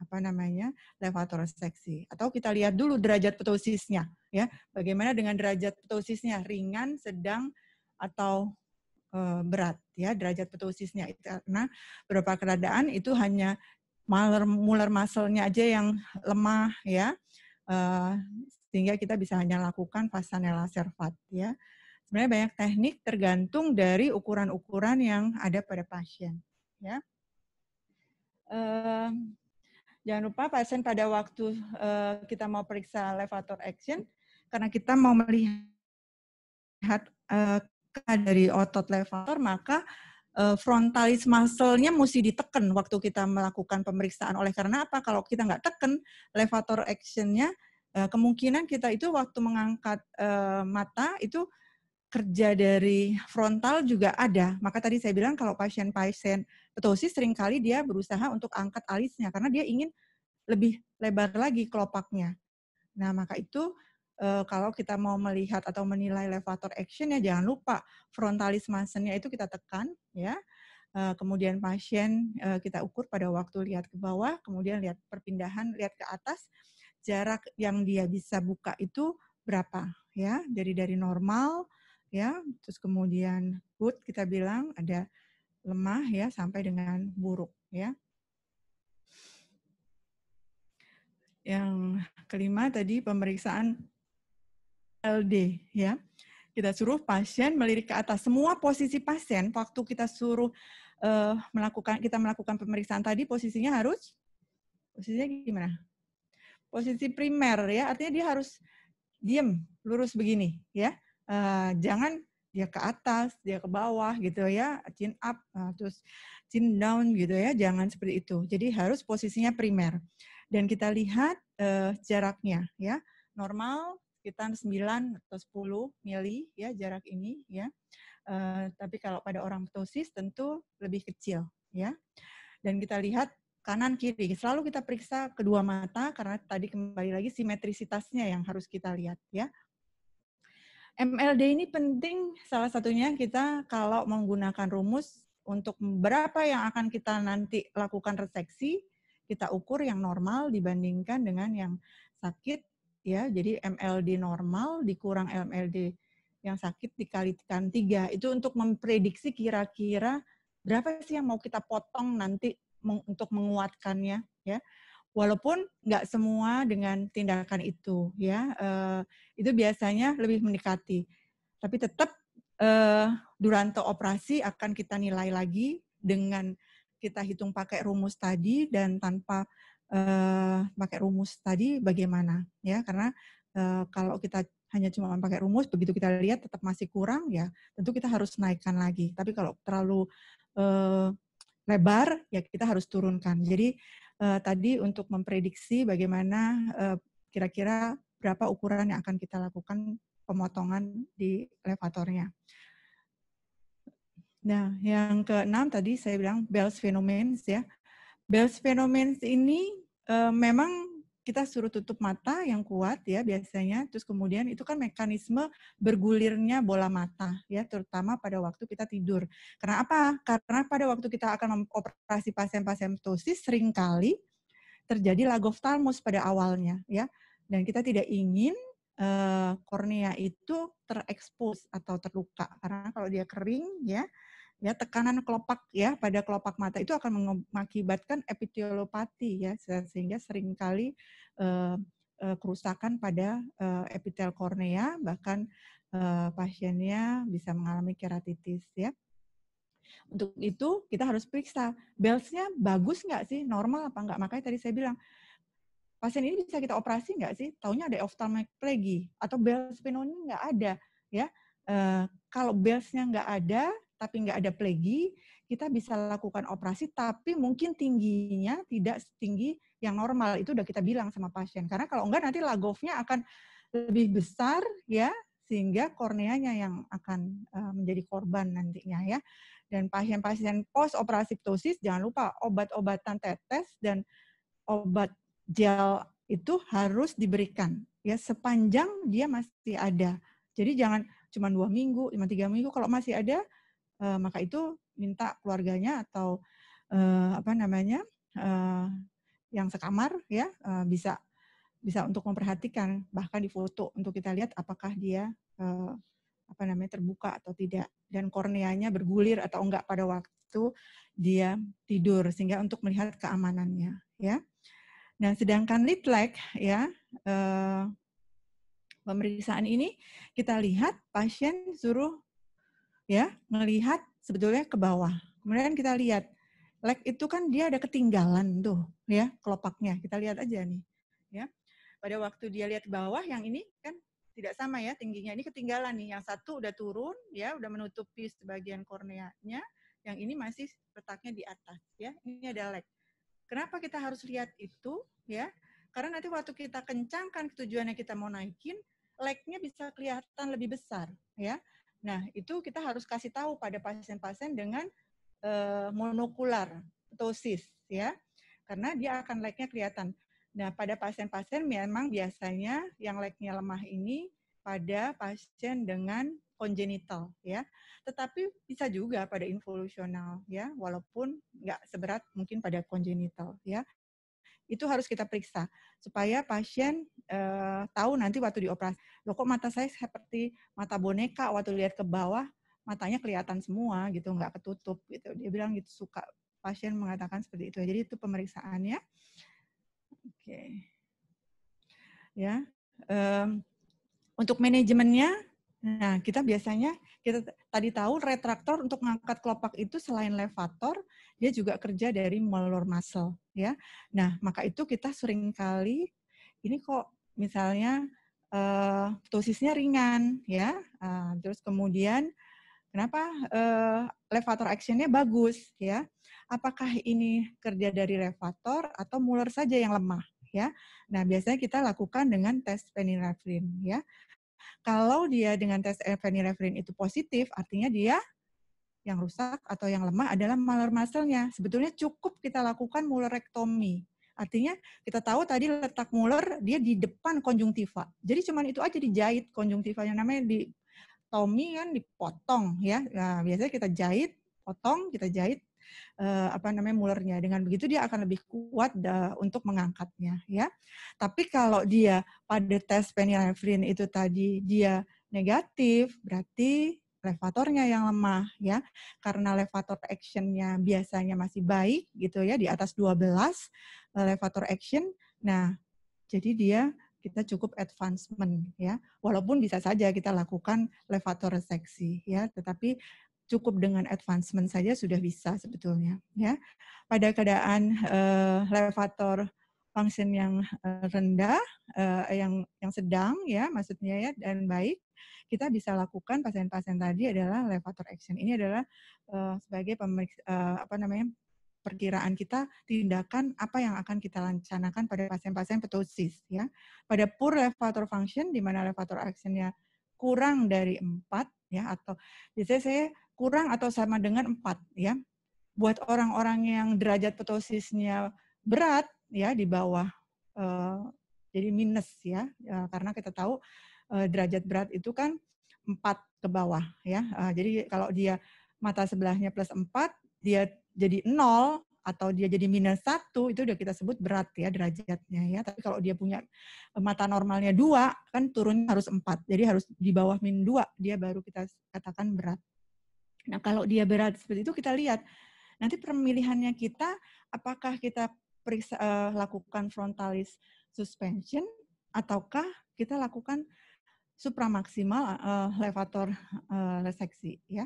apa namanya elevator seksi atau kita lihat dulu derajat petosisnya ya bagaimana dengan derajat petosisnya ringan sedang atau eh, berat ya derajat petosisnya karena beberapa keadaan itu hanya muller, muller muscle-nya aja yang lemah ya. Eh, sehingga kita bisa hanya lakukan pasanella servat ya. Sebenarnya banyak teknik tergantung dari ukuran-ukuran yang ada pada pasien ya. jangan lupa pasien pada waktu eh, kita mau periksa levator action karena kita mau melihat uh, dari otot levator maka Eh, frontalis muscle-nya mesti diteken waktu kita melakukan pemeriksaan. Oleh karena apa? Kalau kita nggak teken levator action-nya, eh, kemungkinan kita itu waktu mengangkat eh, mata itu kerja dari frontal juga ada. Maka tadi saya bilang kalau pasien-pasien ptosis seringkali dia berusaha untuk angkat alisnya karena dia ingin lebih lebar lagi kelopaknya. Nah, maka itu uh, kalau kita mau melihat atau menilai levator action ya jangan lupa frontalis masennya itu kita tekan ya. Uh, kemudian pasien uh, kita ukur pada waktu lihat ke bawah, kemudian lihat perpindahan, lihat ke atas. Jarak yang dia bisa buka itu berapa ya? Dari dari normal ya, terus kemudian good kita bilang ada lemah ya sampai dengan buruk ya. Yang kelima tadi pemeriksaan LD ya. Kita suruh pasien melirik ke atas. Semua posisi pasien waktu kita suruh uh, melakukan kita melakukan pemeriksaan tadi posisinya harus posisinya gimana? Posisi primer ya, artinya dia harus diam, lurus begini ya. Uh, jangan dia ke atas, dia ke bawah gitu ya, chin up, uh, terus chin down gitu ya, jangan seperti itu. Jadi harus posisinya primer. Dan kita lihat uh, jaraknya ya, normal sekitar 9 atau 10 mili ya jarak ini ya. Uh, tapi kalau pada orang ptosis tentu lebih kecil ya. Dan kita lihat kanan kiri selalu kita periksa kedua mata karena tadi kembali lagi simetrisitasnya yang harus kita lihat ya. MLD ini penting salah satunya kita kalau menggunakan rumus untuk berapa yang akan kita nanti lakukan reseksi, kita ukur yang normal dibandingkan dengan yang sakit ya jadi MLD normal dikurang MLD yang sakit dikalikan tiga itu untuk memprediksi kira-kira berapa sih yang mau kita potong nanti untuk menguatkannya ya walaupun nggak semua dengan tindakan itu ya eh, itu biasanya lebih mendekati tapi tetap uh, Duranto operasi akan kita nilai lagi dengan kita hitung pakai rumus tadi dan tanpa Eh, pakai rumus tadi bagaimana ya karena eh, kalau kita hanya cuma pakai rumus begitu kita lihat tetap masih kurang ya tentu kita harus naikkan lagi tapi kalau terlalu eh, lebar ya kita harus turunkan jadi tadi untuk memprediksi bagaimana kira-kira berapa ukuran yang akan kita lakukan pemotongan di elevatornya nah yang keenam tadi saya bilang Bell's phenomenon ya Bell's phenomenon ini memang kita suruh tutup mata yang kuat ya biasanya terus kemudian itu kan mekanisme bergulirnya bola mata ya terutama pada waktu kita tidur. Karena apa? Karena pada waktu kita akan operasi pasien-pasien ptosis seringkali terjadi lagoftalmus pada awalnya ya dan kita tidak ingin uh, kornea itu terekspos atau terluka karena kalau dia kering ya ya tekanan kelopak ya pada kelopak mata itu akan mengakibatkan epitelopati ya sehingga seringkali eh, eh, kerusakan pada eh, epitel kornea bahkan eh, pasiennya bisa mengalami keratitis ya. Untuk itu kita harus periksa belsnya bagus nggak sih normal apa nggak makanya tadi saya bilang pasien ini bisa kita operasi nggak sih taunya ada ophthalmoplegia atau bels spinoni nggak ada ya. Uh, kalau belsnya nggak ada, tapi nggak ada plegi, kita bisa lakukan operasi, tapi mungkin tingginya tidak setinggi yang normal. Itu udah kita bilang sama pasien. Karena kalau enggak nanti lagofnya akan lebih besar ya, sehingga korneanya yang akan eh, menjadi korban nantinya ya. Dan pasien-pasien post operasi ptosis jangan lupa obat-obatan tetes dan obat gel itu harus diberikan ya sepanjang dia masih ada. Jadi jangan cuma dua minggu, cuma tiga minggu. Kalau masih ada, e, maka itu minta keluarganya atau e, apa namanya e, yang sekamar ya e, bisa bisa untuk memperhatikan bahkan difoto untuk kita lihat apakah dia e, apa namanya terbuka atau tidak dan korneanya bergulir atau enggak pada waktu dia tidur sehingga untuk melihat keamanannya ya. Nah, sedangkan lead lag ya e, pemeriksaan ini kita lihat pasien suruh ya melihat sebetulnya ke bawah. Kemudian kita lihat leg itu kan dia ada ketinggalan tuh ya kelopaknya. Kita lihat aja nih ya. Pada waktu dia lihat ke bawah yang ini kan tidak sama ya tingginya. Ini ketinggalan nih. Yang satu udah turun ya, udah menutupi sebagian korneanya. Yang ini masih letaknya di atas ya. Ini ada leg. Kenapa kita harus lihat itu ya? Karena nanti waktu kita kencangkan tujuannya kita mau naikin, legnya bisa kelihatan lebih besar ya. Nah, itu kita harus kasih tahu pada pasien-pasien dengan uh, monokular ptosis ya. Karena dia akan like nya kelihatan. Nah, pada pasien-pasien memang biasanya yang like nya lemah ini pada pasien dengan kongenital ya. Tetapi bisa juga pada involusional ya, walaupun nggak seberat mungkin pada kongenital ya. Itu harus kita periksa supaya pasien uh, tahu nanti waktu dioperasi loh kok mata saya seperti mata boneka waktu lihat ke bawah matanya kelihatan semua gitu nggak ketutup gitu dia bilang gitu suka pasien mengatakan seperti itu jadi itu pemeriksaannya oke okay. ya um, untuk manajemennya nah kita biasanya kita tadi tahu retraktor untuk mengangkat kelopak itu selain levator dia juga kerja dari molar muscle ya nah maka itu kita sering kali ini kok misalnya uh, ringan ya. Uh, terus kemudian kenapa uh, eh, levator actionnya bagus ya? Apakah ini kerja dari levator atau muller saja yang lemah ya? Nah biasanya kita lakukan dengan tes penirefrin ya. Kalau dia dengan tes penirefrin itu positif, artinya dia yang rusak atau yang lemah adalah malar muscle-nya. Sebetulnya cukup kita lakukan mulerektomi Artinya kita tahu tadi letak molar dia di depan konjungtiva. Jadi cuman itu aja dijahit konjungtiva yang namanya di Tommy kan dipotong ya. Nah, biasanya kita jahit, potong, kita jahit eh, apa namanya mulernya. Dengan begitu dia akan lebih kuat uh, untuk mengangkatnya ya. Tapi kalau dia pada tes penilaian itu tadi dia negatif, berarti levatornya yang lemah ya karena levator actionnya biasanya masih baik gitu ya di atas 12 elevator action. Nah, jadi dia kita cukup advancement ya. Walaupun bisa saja kita lakukan levator reseksi ya, tetapi cukup dengan advancement saja sudah bisa sebetulnya ya. Pada keadaan uh, eh, levator function yang eh, rendah uh, yang yang sedang ya maksudnya ya dan baik kita bisa lakukan pasien-pasien tadi adalah levator action. Ini adalah uh, sebagai pemeriksa uh, apa namanya perkiraan kita tindakan apa yang akan kita rencanakan pada pasien-pasien petosis ya. Pada poor levator function di mana levator actionnya kurang dari 4 ya atau biasanya saya kurang atau sama dengan 4 ya. Buat orang-orang yang derajat petosisnya berat ya di bawah uh, jadi minus ya, ya karena kita tahu uh, derajat berat itu kan 4 ke bawah ya. Eh, jadi kalau dia mata sebelahnya plus 4 dia jadi nol atau dia jadi minus satu itu udah kita sebut berat ya derajatnya ya tapi kalau dia punya e, mata normalnya dua kan turun harus empat jadi harus di bawah min dua dia baru kita katakan berat nah kalau dia berat seperti itu kita lihat nanti pemilihannya kita apakah kita periksa, uh, lakukan frontalis suspension ataukah kita lakukan supramaksimal uh, levator uh, reseksi ya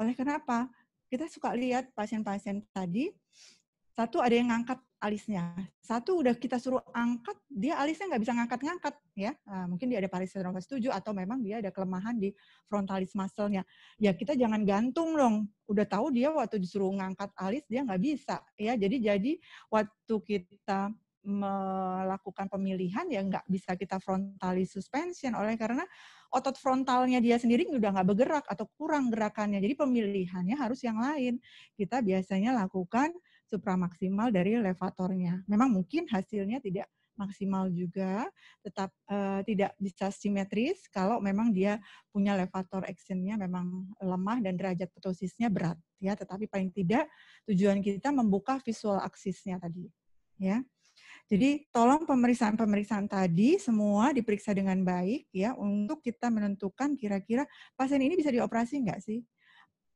oleh kenapa kita suka lihat pasien-pasien tadi satu ada yang ngangkat alisnya satu udah kita suruh angkat dia alisnya nggak bisa ngangkat-ngangkat ya nah, mungkin dia ada parietal nervous 7 atau memang dia ada kelemahan di frontalis muscle-nya ya kita jangan gantung dong udah tahu dia waktu disuruh ngangkat alis dia nggak bisa ya jadi jadi waktu kita melakukan pemilihan ya nggak bisa kita frontali suspension oleh karena otot frontalnya dia sendiri udah nggak bergerak atau kurang gerakannya jadi pemilihannya harus yang lain kita biasanya lakukan supramaksimal dari levatornya memang mungkin hasilnya tidak maksimal juga tetap uh, tidak bisa simetris kalau memang dia punya levator actionnya memang lemah dan derajat petosisnya berat ya tetapi paling tidak tujuan kita membuka visual aksisnya tadi ya jadi tolong pemeriksaan-pemeriksaan tadi semua diperiksa dengan baik ya untuk kita menentukan kira-kira pasien ini bisa dioperasi nggak sih?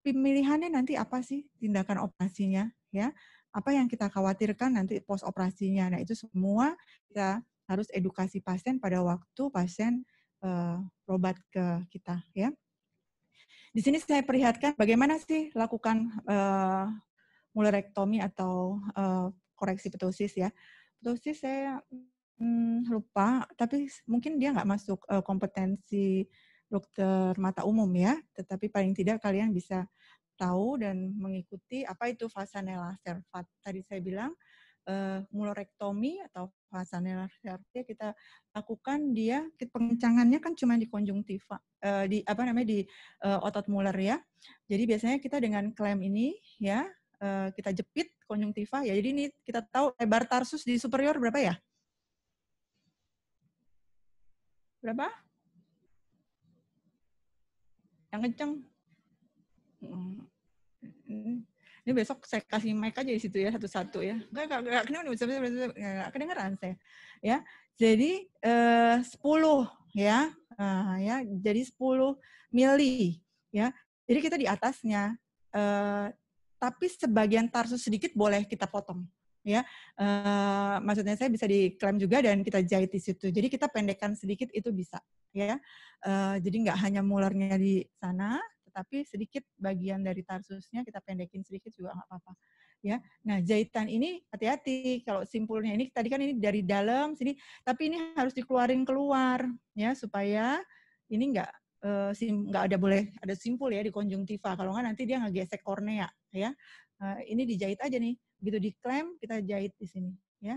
Pemilihannya nanti apa sih tindakan operasinya ya? Apa yang kita khawatirkan nanti pos operasinya? Nah itu semua kita harus edukasi pasien pada waktu pasien uh, ke kita ya. Di sini saya perlihatkan bagaimana sih lakukan uh, eh, mulerektomi atau uh, koreksi petosis, ya. Terus sih saya hmm, lupa, tapi mungkin dia nggak masuk uh, kompetensi dokter mata umum ya, tetapi paling tidak kalian bisa tahu dan mengikuti apa itu fasanella servat. Tadi saya bilang uh, mulorektomi atau fasanella ya kita lakukan dia pengencangannya kan cuma di konjungtiva uh, eh, di apa namanya di uh, otot muler ya. Jadi biasanya kita dengan klaim ini ya Eh, kita jepit konjungtiva ya. Jadi ini kita tahu lebar tarsus di superior berapa ya? Berapa? Yang kenceng. Hmm. Ini besok saya kasih mic aja di situ ya satu-satu ya. Enggak enggak kedengeran kedengeran saya. Ya. Jadi eh, 10 ya. Nah, ya, jadi 10 mili ya. Jadi kita di atasnya eh, tapi sebagian tarsus sedikit boleh kita potong ya uh, maksudnya saya bisa diklaim juga dan kita jahit di situ jadi kita pendekkan sedikit itu bisa ya uh, jadi nggak hanya mularnya di sana tetapi sedikit bagian dari tarsusnya kita pendekin sedikit juga nggak apa-apa ya nah jahitan ini hati-hati kalau simpulnya ini tadi kan ini dari dalam sini tapi ini harus dikeluarin keluar ya supaya ini nggak eh, nggak uh, sim, ada boleh ada simpul ya di konjungtiva kalau nggak nanti dia nggak gesek kornea ya. Eh, ini dijahit aja nih, gitu diklaim kita jahit di sini, ya.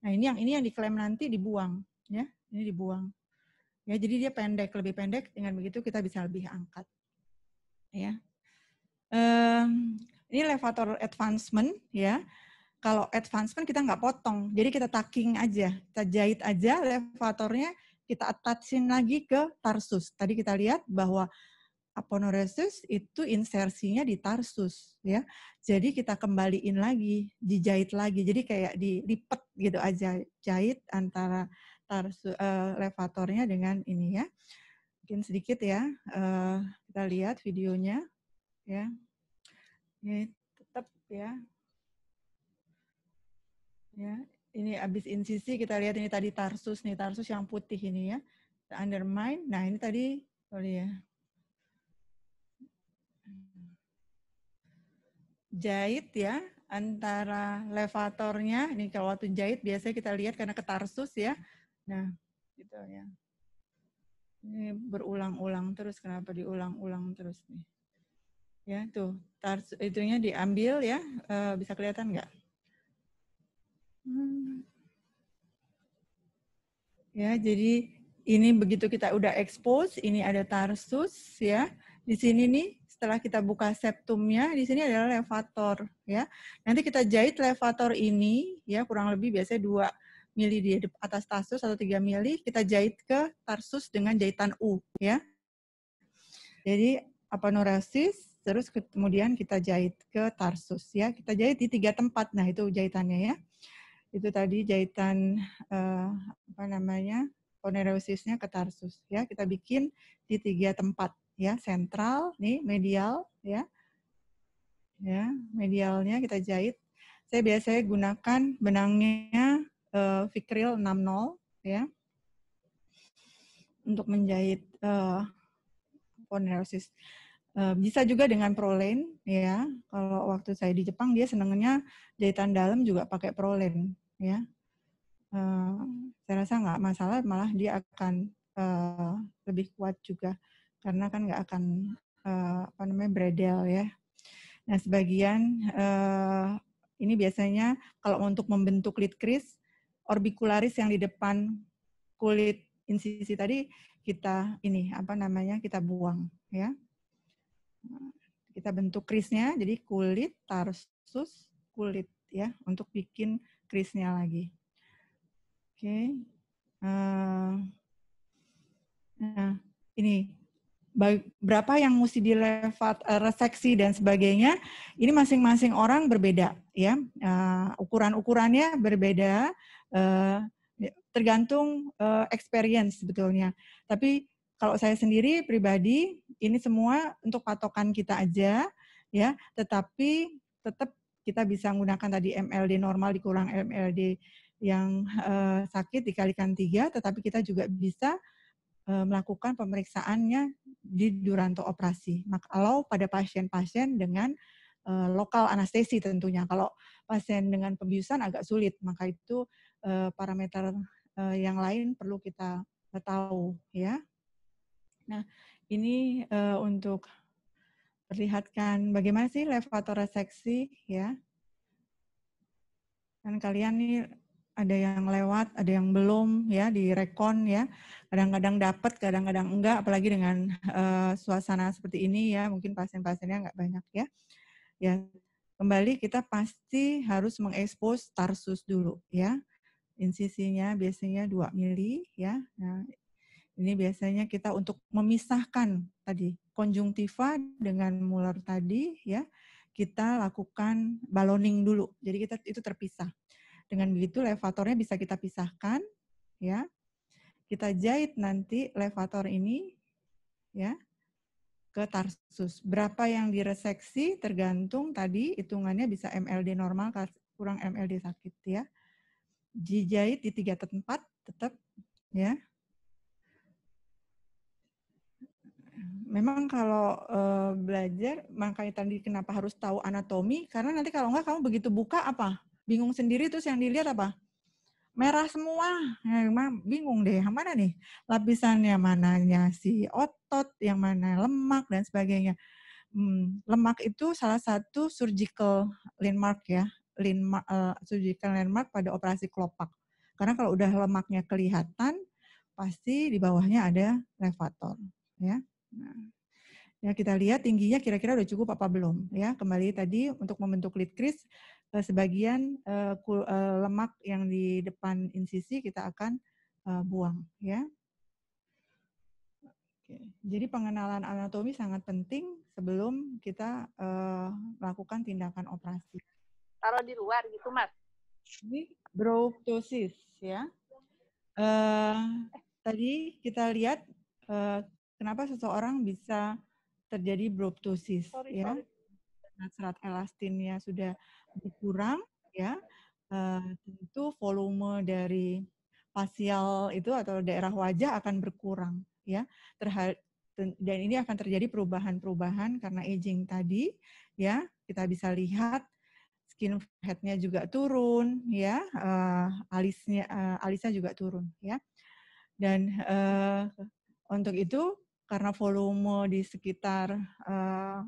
Nah ini yang ini yang diklaim nanti dibuang, ya, ini dibuang. Ya, jadi dia pendek, lebih pendek. Dengan begitu kita bisa lebih angkat, ya. ini elevator advancement, ya. Kalau advancement kita nggak potong, jadi kita tacking aja, kita jahit aja elevatornya, kita attachin lagi ke tarsus. Tadi kita lihat bahwa Aponeurosis itu insersinya di Tarsus ya. Jadi kita kembaliin lagi, dijahit lagi. Jadi kayak dilipet gitu aja jahit antara Tarsus uh, eh, levatornya dengan ini ya. Mungkin sedikit ya. Uh, kita lihat videonya ya. Ini tetap ya. Ya, ini habis insisi kita lihat ini tadi Tarsus nih, Tarsus yang putih ini ya. Undermine. Nah, ini tadi sorry oh ya jahit ya antara levatornya. Ini kalau waktu jahit biasanya kita lihat karena ketarsus ya. Nah, gitu ya. Ini berulang-ulang terus. Kenapa diulang-ulang terus nih? Ya, tuh. tarsus itunya diambil ya. E, bisa kelihatan nggak? Hmm. Ya, jadi ini begitu kita udah expose, ini ada tarsus ya. Di sini nih setelah kita buka septumnya di sini adalah levator ya. Nanti kita jahit levator ini ya kurang lebih biasanya 2 mili di atas tarsus atau 3 mili kita jahit ke tarsus dengan jahitan U ya. Jadi apa apanoresis terus kemudian kita jahit ke tarsus ya. Kita jahit di tiga tempat. Nah, itu jahitannya ya. Itu tadi jahitan eh, apa namanya? Onerosisnya ke tarsus ya. Kita bikin di tiga tempat ya sentral nih medial ya ya medialnya kita jahit saya biasanya gunakan benangnya uh, Fikril 60 ya untuk menjahit uh, eh, ponerosis uh, eh, bisa juga dengan prolen ya kalau waktu saya di Jepang dia senengnya jahitan dalam juga pakai prolen ya uh, saya rasa nggak masalah malah dia akan uh, lebih kuat juga karena kan nggak akan uh, apa namanya bredel ya. Nah sebagian uh, ini biasanya kalau untuk membentuk lid kris orbicularis yang di depan kulit insisi tadi kita ini apa namanya kita buang ya. Kita bentuk krisnya jadi kulit tarsus kulit ya untuk bikin krisnya lagi. Oke. Okay. Uh, eh, nah, ini berapa yang mesti dilewat eh, reseksi dan sebagainya ini masing-masing orang berbeda ya uh, ukuran-ukurannya berbeda uh, tergantung uh, experience sebetulnya tapi kalau saya sendiri pribadi ini semua untuk patokan kita aja ya tetapi tetap kita bisa menggunakan tadi MLD normal dikurang MLD yang uh, sakit dikalikan tiga tetapi kita juga bisa E, melakukan pemeriksaannya di Duranto operasi. Maka kalau pada pasien-pasien dengan e, lokal anestesi tentunya. Kalau pasien dengan pembiusan agak sulit, maka itu e, parameter yang lain perlu kita tahu ya. Nah, ini untuk perlihatkan bagaimana sih levator reseksi ya. Dan kalian nih ada yang lewat, ada yang belum ya di rekon ya. Kadang-kadang dapat, kadang-kadang enggak apalagi dengan uh, suasana seperti ini ya, mungkin pasien-pasiennya enggak banyak ya. Ya, kembali kita pasti harus mengekspos tarsus dulu ya. Insisinya biasanya 2 mili ya. Nah, ini biasanya kita untuk memisahkan tadi konjungtiva dengan mular tadi ya kita lakukan baloning dulu. Jadi kita itu terpisah. Dengan begitu levatornya bisa kita pisahkan, ya. Kita jahit nanti levator ini, ya, ke tarsus. Berapa yang direseksi tergantung tadi hitungannya bisa MLD normal kurang MLD sakit, ya. Dijahit di tiga tempat tetap, ya. memang kalau uh, belajar makanya tadi kenapa harus tahu anatomi karena nanti kalau enggak kamu begitu buka apa bingung sendiri terus yang dilihat apa? Merah semua. Nah, bingung deh, yang mana nih? Lapisannya mananya si otot, yang mana lemak dan sebagainya. Hmm, lemak itu salah satu surgical landmark ya. Landmark, uh, eh, surgical landmark pada operasi kelopak. Karena kalau udah lemaknya kelihatan, pasti di bawahnya ada levator, ya. Nah, ya kita lihat tingginya kira-kira udah cukup apa belum, ya. Kembali tadi untuk membentuk lead kris Eh, sebagian uh, uh, lemak yang di depan insisi kita akan uh, buang ya. Jadi pengenalan anatomi sangat penting sebelum kita uh, melakukan tindakan operasi. Taruh di luar gitu mas. Ini brotosis ya. Uh, tadi kita lihat uh, kenapa seseorang bisa terjadi broptosis sorry, ya. Sorry. Serat elastinnya sudah berkurang ya uh, tentu volume dari facial itu atau daerah wajah akan berkurang ya terhadap dan ini akan terjadi perubahan-perubahan karena aging tadi ya kita bisa lihat skin headnya juga turun ya uh, alisnya uh, alisnya juga turun ya dan uh, untuk itu karena volume di sekitar uh,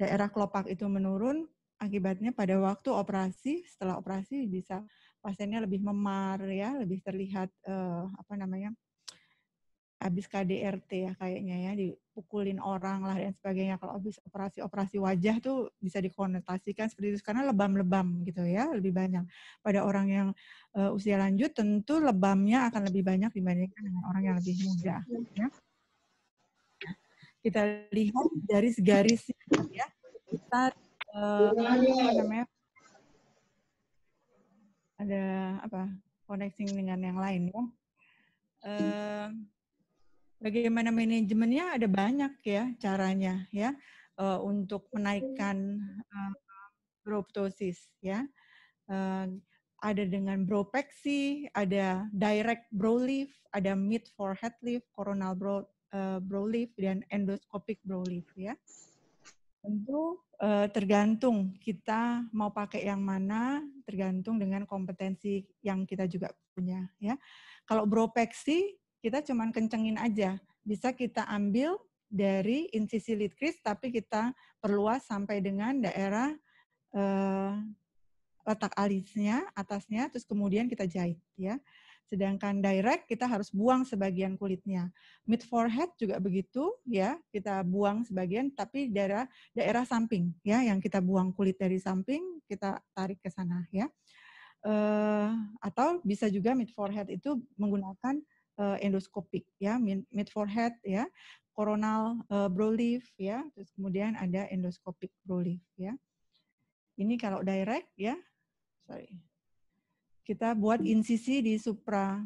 daerah kelopak itu menurun akibatnya pada waktu operasi setelah operasi bisa pasiennya lebih memar ya lebih terlihat uh, apa namanya habis KDRT ya kayaknya ya dipukulin orang lah dan sebagainya kalau habis operasi operasi wajah tuh bisa dikonotasikan seperti itu karena lebam-lebam gitu ya lebih banyak pada orang yang uh, usia lanjut tentu lebamnya akan lebih banyak dibandingkan dengan orang yang lebih muda ya. kita lihat dari garis ya kita uh, apa iya, iya. ada apa connecting dengan yang lain ya. Uh, bagaimana manajemennya ada banyak ya caranya ya uh, untuk menaikkan uh, broptosis ya. Uh, ada dengan bropeksi, ada direct brow lift, ada mid forehead lift, coronal brow, uh, brow lift, dan endoscopic brow lift ya. Tentu eh, tergantung kita mau pakai yang mana, tergantung dengan kompetensi yang kita juga punya ya. Kalau bropeksi kita cuman kencengin aja, bisa kita ambil dari insisi litkris tapi kita perluas sampai dengan daerah uh, letak alisnya atasnya terus kemudian kita jahit ya. Sedangkan direct kita harus buang sebagian kulitnya. Mid forehead juga begitu ya, kita buang sebagian tapi daerah daerah samping ya yang kita buang kulit dari samping kita tarik ke sana ya. Uh, atau bisa juga mid forehead itu menggunakan uh, eh, endoskopik ya mid forehead ya coronal uh, brow lift ya terus kemudian ada endoskopik brow lift ya ini kalau direct ya sorry kita buat hmm. insisi di supra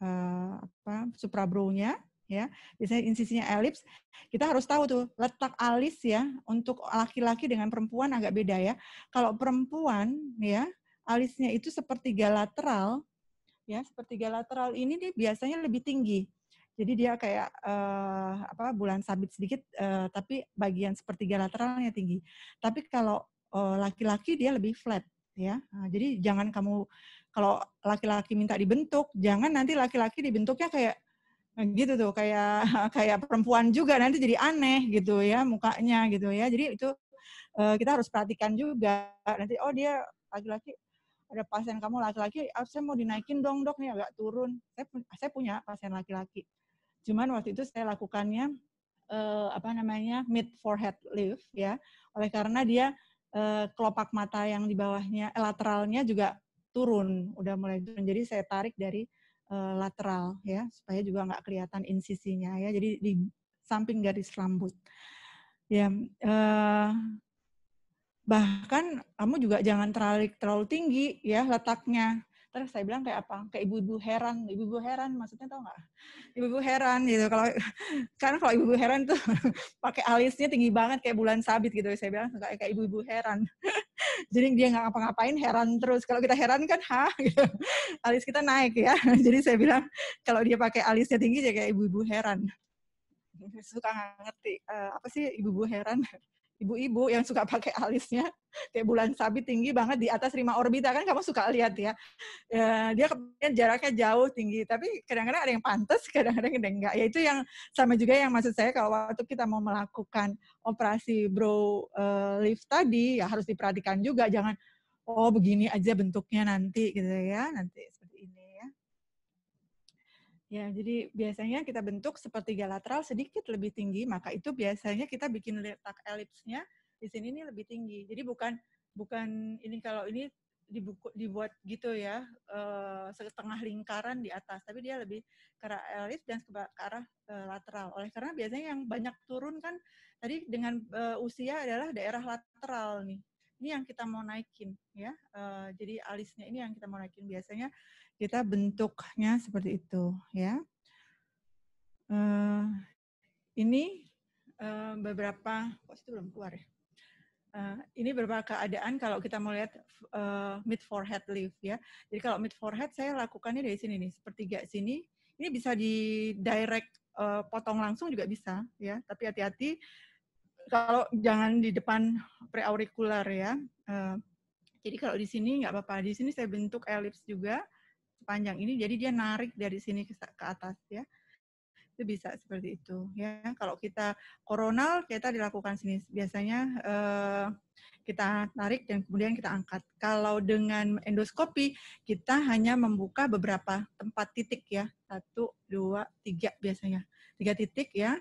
uh, apa supra brownya, ya. Biasanya insisinya elips. Kita harus tahu tuh letak alis ya untuk laki-laki dengan perempuan agak beda ya. Kalau perempuan ya alisnya itu sepertiga lateral ya, sepertiga lateral ini dia biasanya lebih tinggi. Jadi dia kayak uh, apa bulan sabit sedikit uh, tapi bagian sepertiga lateralnya tinggi. Tapi kalau laki laki -laki dia lebih flat ya. Nah, jadi jangan kamu kalau laki-laki minta dibentuk, jangan nanti laki-laki dibentuknya kayak nah, gitu tuh, kayak (laughs) kayak perempuan juga nanti jadi aneh gitu ya mukanya gitu ya. Jadi itu eh, kita harus perhatikan juga nanti oh dia laki-laki ada pasien kamu laki-laki, oh, saya mau dinaikin dong dok nih agak turun. Saya, saya punya pasien laki-laki. Cuman waktu itu saya lakukannya eh, apa namanya mid forehead lift ya, oleh karena dia Eh, kelopak mata yang di bawahnya eh, lateralnya juga turun, udah mulai turun. Jadi saya tarik dari eh, lateral ya supaya juga nggak kelihatan insisinya ya. Jadi di samping garis rambut. Ya, bahkan kamu juga jangan terlalu tinggi ya letaknya terus saya bilang kayak apa kayak ibu-ibu heran ibu-ibu heran maksudnya tau nggak ibu-ibu heran gitu kalau (laughs) karena kalau ibu-ibu heran tuh (laughs) pakai alisnya tinggi banget kayak bulan sabit gitu saya bilang kayak, kayak ibu-ibu heran (laughs) jadi dia nggak ngapa-ngapain heran terus kalau kita heran kan ha gitu. alis kita naik ya jadi saya bilang kalau dia pakai alisnya tinggi ya kayak ibu-ibu heran suka nggak ngerti uh, apa sih ibu-ibu heran ibu-ibu yang suka pakai (laughs) alisnya kayak bulan sabit tinggi banget di atas lima orbita kan kamu suka lihat ya ya dia kemudian jaraknya jauh tinggi tapi kadang-kadang ada yang pantas kadang-kadang ada yang enggak ya itu yang sama juga yang maksud saya kalau waktu kita mau melakukan operasi bro uh, lift tadi ya harus diperhatikan juga jangan oh begini aja bentuknya nanti gitu ya nanti Ya, jadi biasanya kita bentuk sepertiga lateral sedikit lebih tinggi, maka itu biasanya kita bikin letak elipsnya di sini ini lebih tinggi. Jadi bukan bukan ini kalau ini dibuku, dibuat gitu ya uh, setengah lingkaran di atas, tapi dia lebih ke arah elips dan ke arah uh, lateral. Oleh karena biasanya yang banyak turun kan tadi dengan uh, usia adalah daerah lateral nih. Ini yang kita mau naikin ya. jadi alisnya ini yang kita mau naikin biasanya kita bentuknya seperti itu ya. Uh, ini uh, beberapa kok itu belum keluar ya. Uh, ini beberapa keadaan kalau kita mau lihat uh, mid forehead lift ya. Jadi kalau mid forehead saya lakukannya dari sini nih, sepertiga sini. Ini bisa di direct uh, potong langsung juga bisa ya, tapi hati-hati kalau jangan di depan preauricular ya. Uh, jadi kalau di sini nggak apa-apa. Di sini saya bentuk elips juga sepanjang ini jadi dia narik dari sini ke, ke atas ya itu bisa seperti itu ya kalau kita koronal kita dilakukan sini biasanya eh, kita tarik dan kemudian kita angkat kalau dengan endoskopi kita hanya membuka beberapa tempat titik ya satu dua tiga biasanya tiga titik ya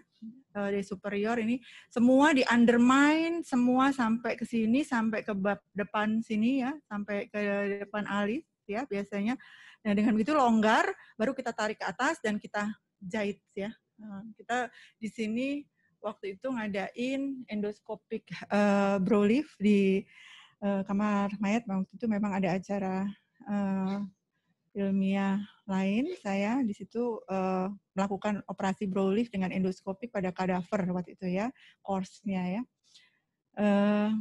eh, dari superior ini semua di undermine semua sampai ke sini sampai ke depan sini ya sampai ke depan alis ya biasanya Nah, dengan begitu longgar, baru kita tarik ke atas dan kita jahit ya. Nah, kita di sini waktu itu ngadain endoskopik uh, eh, brow di uh, kamar mayat. Nah, waktu itu memang ada acara uh, ilmiah lain. Saya di situ uh, melakukan operasi brow dengan endoskopik pada kadaver waktu itu ya, course-nya ya. Uh,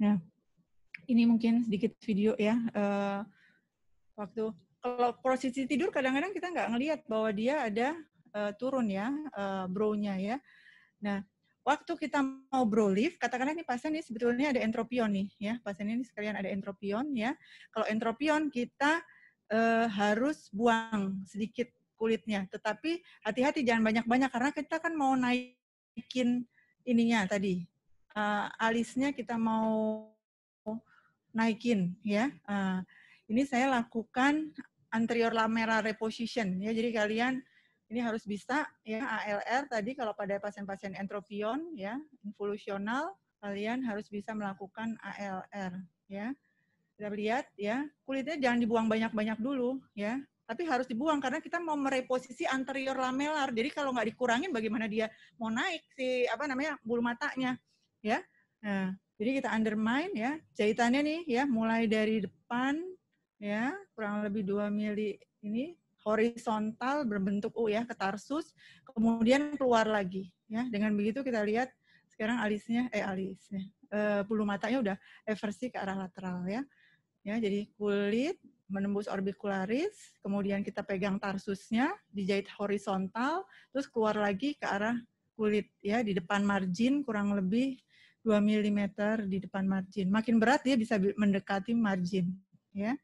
nah, ini mungkin sedikit video ya. Uh, waktu kalau posisi tidur kadang-kadang kita nggak ngelihat bahwa dia ada uh, turun ya uh, eh, brownya ya. Nah, waktu kita mau brow lift, katakanlah ini pasien ini sebetulnya ada entropion nih ya. Pasien ini sekalian ada entropion ya. Kalau entropion kita uh, harus buang sedikit kulitnya. Tetapi hati-hati jangan banyak-banyak karena kita kan mau naikin ininya tadi. Uh, alisnya kita mau naikin ya. Uh, ini saya lakukan anterior lamera reposition ya. Jadi kalian ini harus bisa ya ALR tadi kalau pada pasien-pasien entropion ya involusional kalian harus bisa melakukan ALR ya. Kita lihat ya, kulitnya jangan dibuang banyak-banyak dulu ya. Tapi harus dibuang karena kita mau mereposisi anterior lamellar. Jadi kalau nggak dikurangin bagaimana dia mau naik si apa namanya bulu matanya ya. Nah, jadi kita undermine ya. Jahitannya nih ya mulai dari depan ya kurang lebih 2 mili ini horizontal berbentuk U ya ke tarsus, kemudian keluar lagi ya. Dengan begitu kita lihat sekarang alisnya eh alisnya eh, bulu matanya udah eversi ke arah lateral ya. Ya, jadi kulit menembus orbicularis, kemudian kita pegang tarsusnya, dijahit horizontal, terus keluar lagi ke arah kulit ya di depan margin kurang lebih 2 mm di depan margin. Makin berat dia bisa mendekati margin ya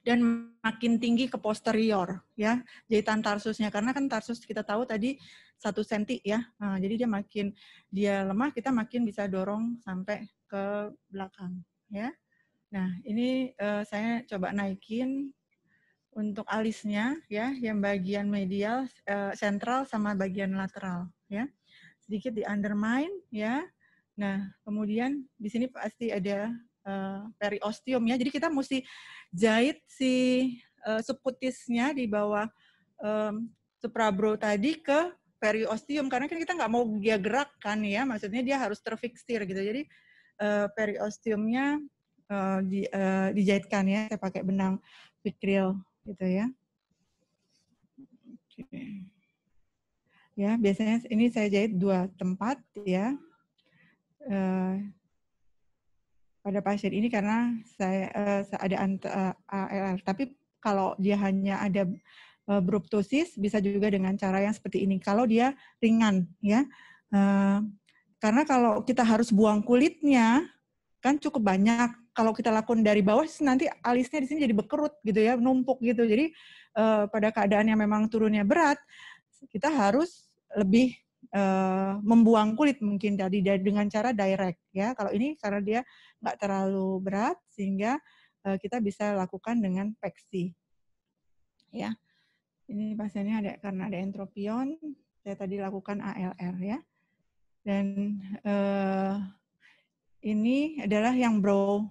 dan makin tinggi ke posterior ya jahitan tarsusnya karena kan tarsus kita tahu tadi satu senti ya nah, jadi dia makin dia lemah kita makin bisa dorong sampai ke belakang ya nah ini uh, saya coba naikin untuk alisnya ya yang bagian medial uh, sama bagian lateral ya sedikit di undermine ya nah kemudian di sini pasti ada uh, periosteum ya. Jadi kita mesti jahit si uh, seputisnya di bawah um, suprabro tadi ke periosteum karena kan kita nggak mau dia gerak kan ya, maksudnya dia harus terfikstir gitu. Jadi uh, periosteumnya uh, di, uh, dijahitkan ya, saya pakai benang fikril gitu ya. Okay. Ya biasanya ini saya jahit dua tempat ya pada pasien ini karena saya uh, ada ant, uh, eh, ALR. Tapi kalau dia hanya ada uh, eh, bruptosis bisa juga dengan cara yang seperti ini. Kalau dia ringan ya. Uh, karena kalau kita harus buang kulitnya kan cukup banyak. Kalau kita lakukan dari bawah nanti alisnya di sini jadi bekerut gitu ya, numpuk gitu. Jadi uh, pada keadaan yang memang turunnya berat kita harus lebih Eh, membuang kulit mungkin dari dengan cara direct ya. Kalau ini karena dia nggak terlalu berat sehingga eh, kita bisa lakukan dengan peksi. Ya. Ini pasiennya ada karena ada entropion, saya tadi lakukan ALR ya. Dan uh, ini adalah yang bro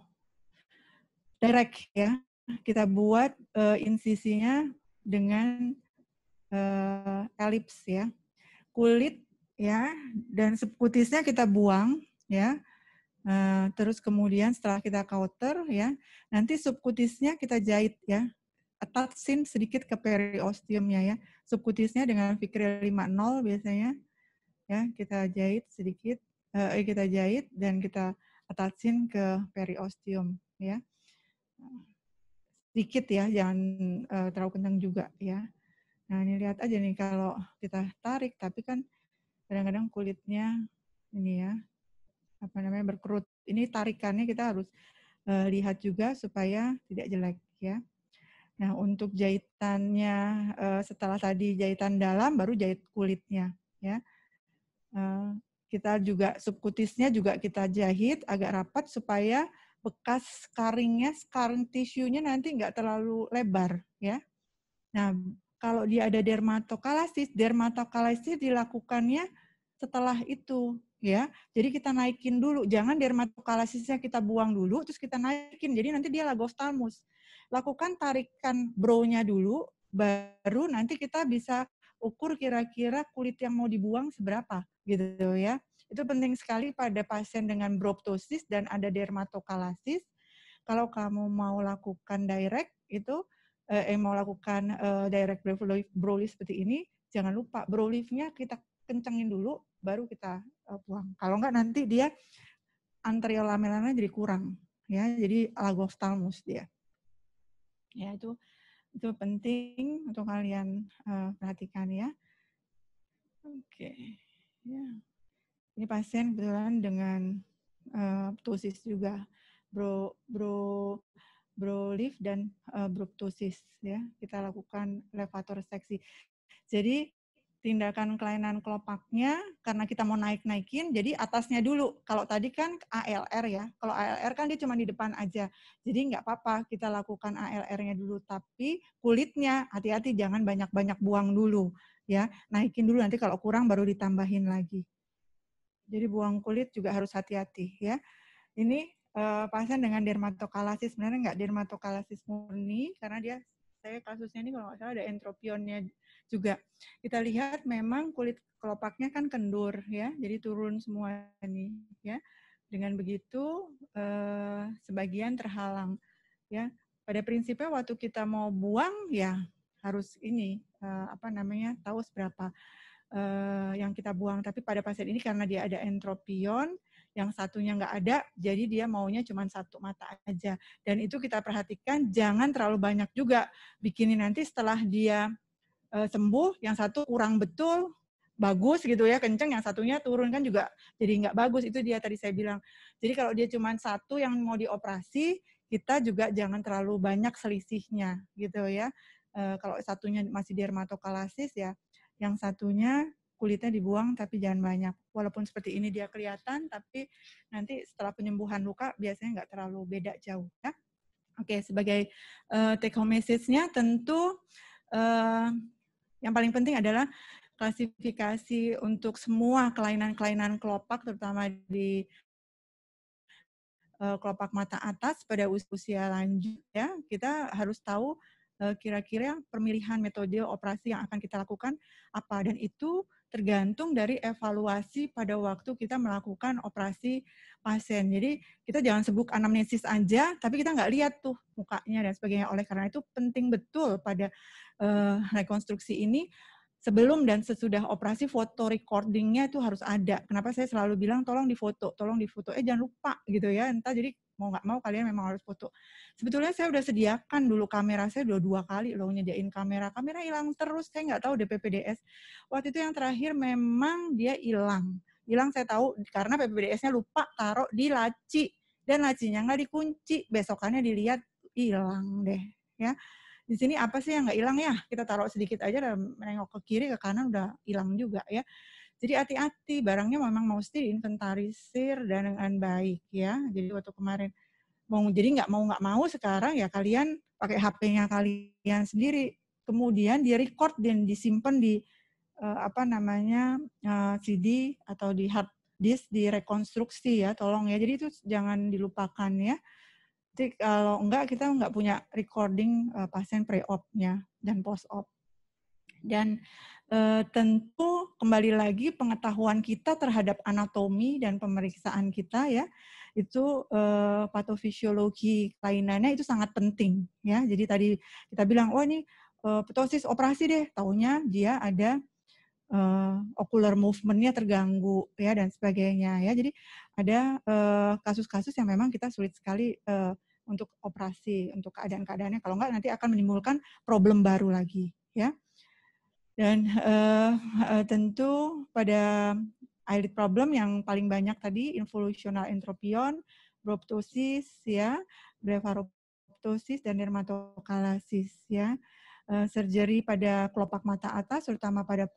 direct ya. Kita buat uh, insisinya dengan uh, elips ya kulit ya dan subkutisnya kita buang ya. Uh, terus kemudian setelah kita counter ya, nanti subkutisnya kita jahit ya. Attachin sedikit ke periosteumnya ya. Subkutisnya dengan fikri 50 biasanya ya, kita jahit sedikit uh, kita jahit dan kita attachin ke periosteum ya. Sedikit ya, jangan uh, terlalu kencang juga ya. Nah, ini lihat aja nih kalau kita tarik tapi kan kadang-kadang kulitnya ini ya apa namanya berkerut. Ini tarikannya kita harus uh, lihat juga supaya tidak jelek ya. Nah, untuk jahitannya uh, setelah tadi jahitan dalam baru jahit kulitnya ya. Uh, kita juga subkutisnya juga kita jahit agak rapat supaya bekas scarringnya, scarring tisunya nanti nggak terlalu lebar ya. Nah, kalau dia ada dermatokalasis, dermatokalasis dilakukannya setelah itu ya. Jadi kita naikin dulu, jangan dermatokalasisnya kita buang dulu terus kita naikin. Jadi nanti dia lagoftalmus. Lakukan tarikan brownya dulu baru nanti kita bisa ukur kira-kira kulit yang mau dibuang seberapa gitu ya. Itu penting sekali pada pasien dengan broptosis dan ada dermatokalasis. Kalau kamu mau lakukan direct itu eh, mau lakukan eh, direct brow broly seperti ini, jangan lupa brow nya kita kencengin dulu, baru kita eh, buang. Kalau enggak nanti dia anterior lamellarnya jadi kurang, ya, jadi lagostalmus dia. Ya itu itu penting untuk kalian eh, perhatikan ya. Oke, okay. ya. Ini pasien kebetulan dengan uh, ptosis juga, bro, bro lift dan uh, eh, bruptosis ya. Kita lakukan levator seksi. Jadi tindakan kelainan kelopaknya karena kita mau naik-naikin jadi atasnya dulu. Kalau tadi kan ALR ya. Kalau ALR kan dia cuma di depan aja. Jadi nggak apa-apa kita lakukan ALR-nya dulu tapi kulitnya hati-hati jangan banyak-banyak buang dulu ya. Naikin dulu nanti kalau kurang baru ditambahin lagi. Jadi buang kulit juga harus hati-hati ya. Ini uh, pasien dengan dermatokalasis sebenarnya nggak dermatokalasis murni karena dia saya kasusnya ini kalau nggak salah ada entropionnya juga. Kita lihat memang kulit kelopaknya kan kendur ya, jadi turun semua ini ya. Dengan begitu uh, sebagian terhalang ya. Pada prinsipnya waktu kita mau buang ya harus ini uh, apa namanya tahu seberapa uh, yang kita buang. Tapi pada pasien ini karena dia ada entropion yang satunya nggak ada, jadi dia maunya cuma satu mata aja. Dan itu kita perhatikan, jangan terlalu banyak juga. Bikinin nanti setelah dia eh, sembuh, yang satu kurang betul, bagus gitu ya, kenceng, yang satunya turun kan juga jadi nggak bagus. Itu dia tadi saya bilang. Jadi kalau dia cuma satu yang mau dioperasi, kita juga jangan terlalu banyak selisihnya gitu ya. Eh, kalau satunya masih dermatokalasis ya, yang satunya kulitnya dibuang tapi jangan banyak. Walaupun seperti ini dia kelihatan, tapi nanti setelah penyembuhan luka biasanya nggak terlalu beda jauh. Ya. Oke, sebagai uh, take home message-nya tentu uh, yang paling penting adalah klasifikasi untuk semua kelainan-kelainan kelopak, terutama di eh, kelopak mata atas pada usia lanjut ya kita harus tahu kira-kira pemilihan metode operasi yang akan kita lakukan apa dan itu tergantung dari evaluasi pada waktu kita melakukan operasi pasien. Jadi kita jangan sebut anamnesis aja, tapi kita nggak lihat tuh mukanya dan sebagainya. Oleh karena itu penting betul pada uh, rekonstruksi ini sebelum dan sesudah operasi foto recordingnya itu harus ada. Kenapa saya selalu bilang tolong difoto, tolong difoto. Eh jangan lupa gitu ya. Entah jadi mau nggak mau kalian memang harus foto. Sebetulnya saya udah sediakan dulu kamera saya udah dua kali loh nyediain kamera. Kamera hilang terus, saya nggak tahu DPPDS. Waktu itu yang terakhir memang dia hilang. Hilang saya tahu karena PPDS-nya lupa taruh di laci dan lacinya nggak dikunci. Besokannya dilihat hilang deh ya. Di sini apa sih yang nggak hilang ya? Kita taruh sedikit aja dan menengok ke kiri ke kanan udah hilang juga ya. Jadi hati-hati barangnya memang mesti diinventarisir dan dengan baik ya. Jadi waktu kemarin mau jadi nggak mau nggak mau sekarang ya kalian pakai HP-nya kalian sendiri. Kemudian di record dan disimpan di uh, apa namanya uh, eh, CD atau di hard disk direkonstruksi ya, tolong ya. Jadi itu jangan dilupakan ya. Jadi kalau enggak kita nggak punya recording uh, pasien pre-op-nya dan post-op. Dan Eh, tentu kembali lagi pengetahuan kita terhadap anatomi dan pemeriksaan kita ya itu eh, patofisiologi kelainannya itu sangat penting ya. Jadi tadi kita bilang oh ini eh, ptosis operasi deh, taunya dia ada uh, ocular movementnya terganggu ya dan sebagainya ya. Jadi ada eh, kasus-kasus uh, yang memang kita sulit sekali uh, untuk operasi untuk keadaan-keadaannya kalau enggak nanti akan menimbulkan problem baru lagi ya. Dan uh, uh, tentu pada air problem yang paling banyak tadi involutional entropion, broptosis ya, blepharoptosis, dan dermatokalasis ya. Uh, surgery pada kelopak mata atas terutama pada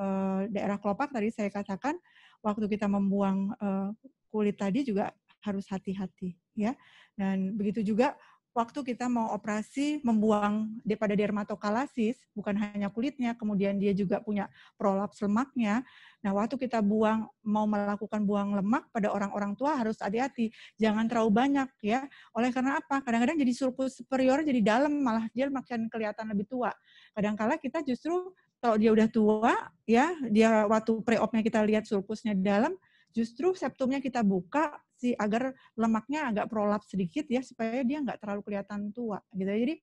uh, daerah kelopak tadi saya katakan waktu kita membuang uh, kulit tadi juga harus hati-hati ya. Dan begitu juga waktu kita mau operasi membuang daripada dermatokalasis, bukan hanya kulitnya, kemudian dia juga punya prolaps lemaknya. Nah, waktu kita buang mau melakukan buang lemak pada orang-orang tua harus hati-hati, jangan terlalu banyak ya. Oleh karena apa? Kadang-kadang jadi surplus superior jadi dalam malah dia makin kelihatan lebih tua. Kadang-kala kita justru kalau dia udah tua ya, dia waktu pre-opnya kita lihat surplusnya dalam, justru septumnya kita buka sih agar lemaknya agak prolaps sedikit ya supaya dia nggak terlalu kelihatan tua gitu. Ya. Jadi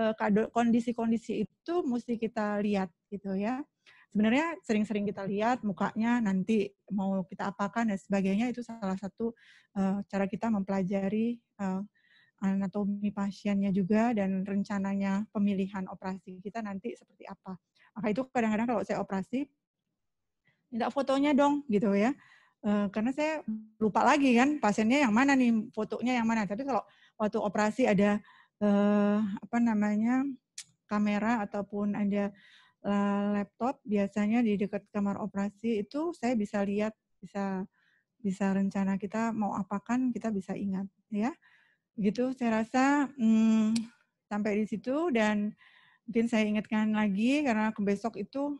eh, kondisi-kondisi itu mesti kita lihat gitu ya. Sebenarnya sering-sering kita lihat mukanya nanti mau kita apakan dan sebagainya itu salah satu eh, cara kita mempelajari eh, anatomi pasiennya juga dan rencananya pemilihan operasi kita nanti seperti apa. Maka itu kadang-kadang kalau saya operasi minta fotonya dong gitu ya Eh, karena saya lupa lagi kan pasiennya yang mana nih fotonya yang mana tapi kalau waktu operasi ada uh, apa namanya kamera ataupun ada eh, laptop biasanya di dekat kamar operasi itu saya bisa lihat bisa bisa rencana kita mau apakan kita bisa ingat ya gitu saya rasa hmm, sampai di situ dan mungkin saya ingatkan lagi karena besok itu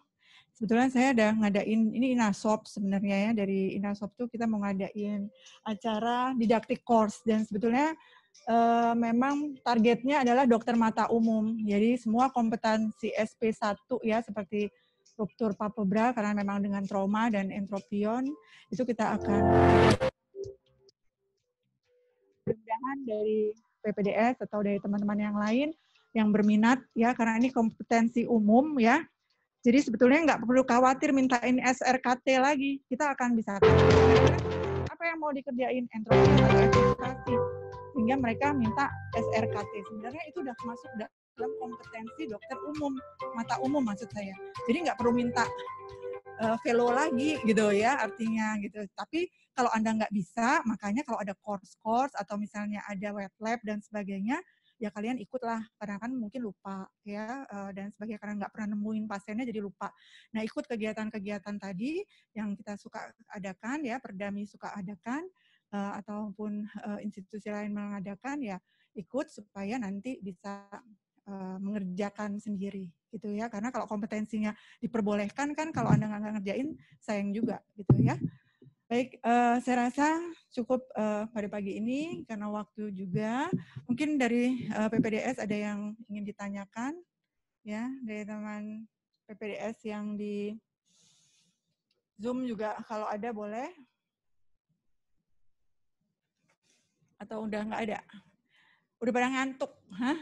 kebetulan saya ada ngadain ini Inasop sebenarnya ya dari Inasop tuh kita mau ngadain acara didaktik course dan sebetulnya e, memang targetnya adalah dokter mata umum. Jadi semua kompetensi SP1 ya seperti ruptur palpebral karena memang dengan trauma dan entropion itu kita akan mudah-mudahan dari PPDS atau dari teman-teman yang lain yang berminat ya karena ini kompetensi umum ya jadi sebetulnya nggak perlu khawatir mintain SRKT lagi, kita akan bisa apa yang mau dikerjain entropi atau efisiensi sehingga mereka minta SRKT. Sebenarnya itu sudah masuk dalam kompetensi dokter umum, mata umum maksud saya. Jadi nggak perlu minta uh, eh, fellow lagi gitu ya artinya gitu. Tapi kalau Anda nggak bisa, makanya kalau ada course-course atau misalnya ada wet lab dan sebagainya, ya kalian ikutlah karena kan mungkin lupa ya eh, dan sebagai karena nggak pernah nemuin pasiennya jadi lupa. Nah ikut kegiatan-kegiatan tadi yang kita suka adakan ya Perdami suka adakan uh, ataupun eh, institusi lain mengadakan ya ikut supaya nanti bisa mengerjakan sendiri gitu ya karena kalau kompetensinya diperbolehkan kan kalau hmm. anda nggak ngerjain sayang juga gitu ya Baik, uh, saya rasa cukup uh, pada pagi ini karena waktu juga. Mungkin dari uh, eh, PPDS ada yang ingin ditanyakan ya dari teman PPDS yang di Zoom juga kalau ada boleh. Atau udah nggak ada? Udah pada ngantuk, hah?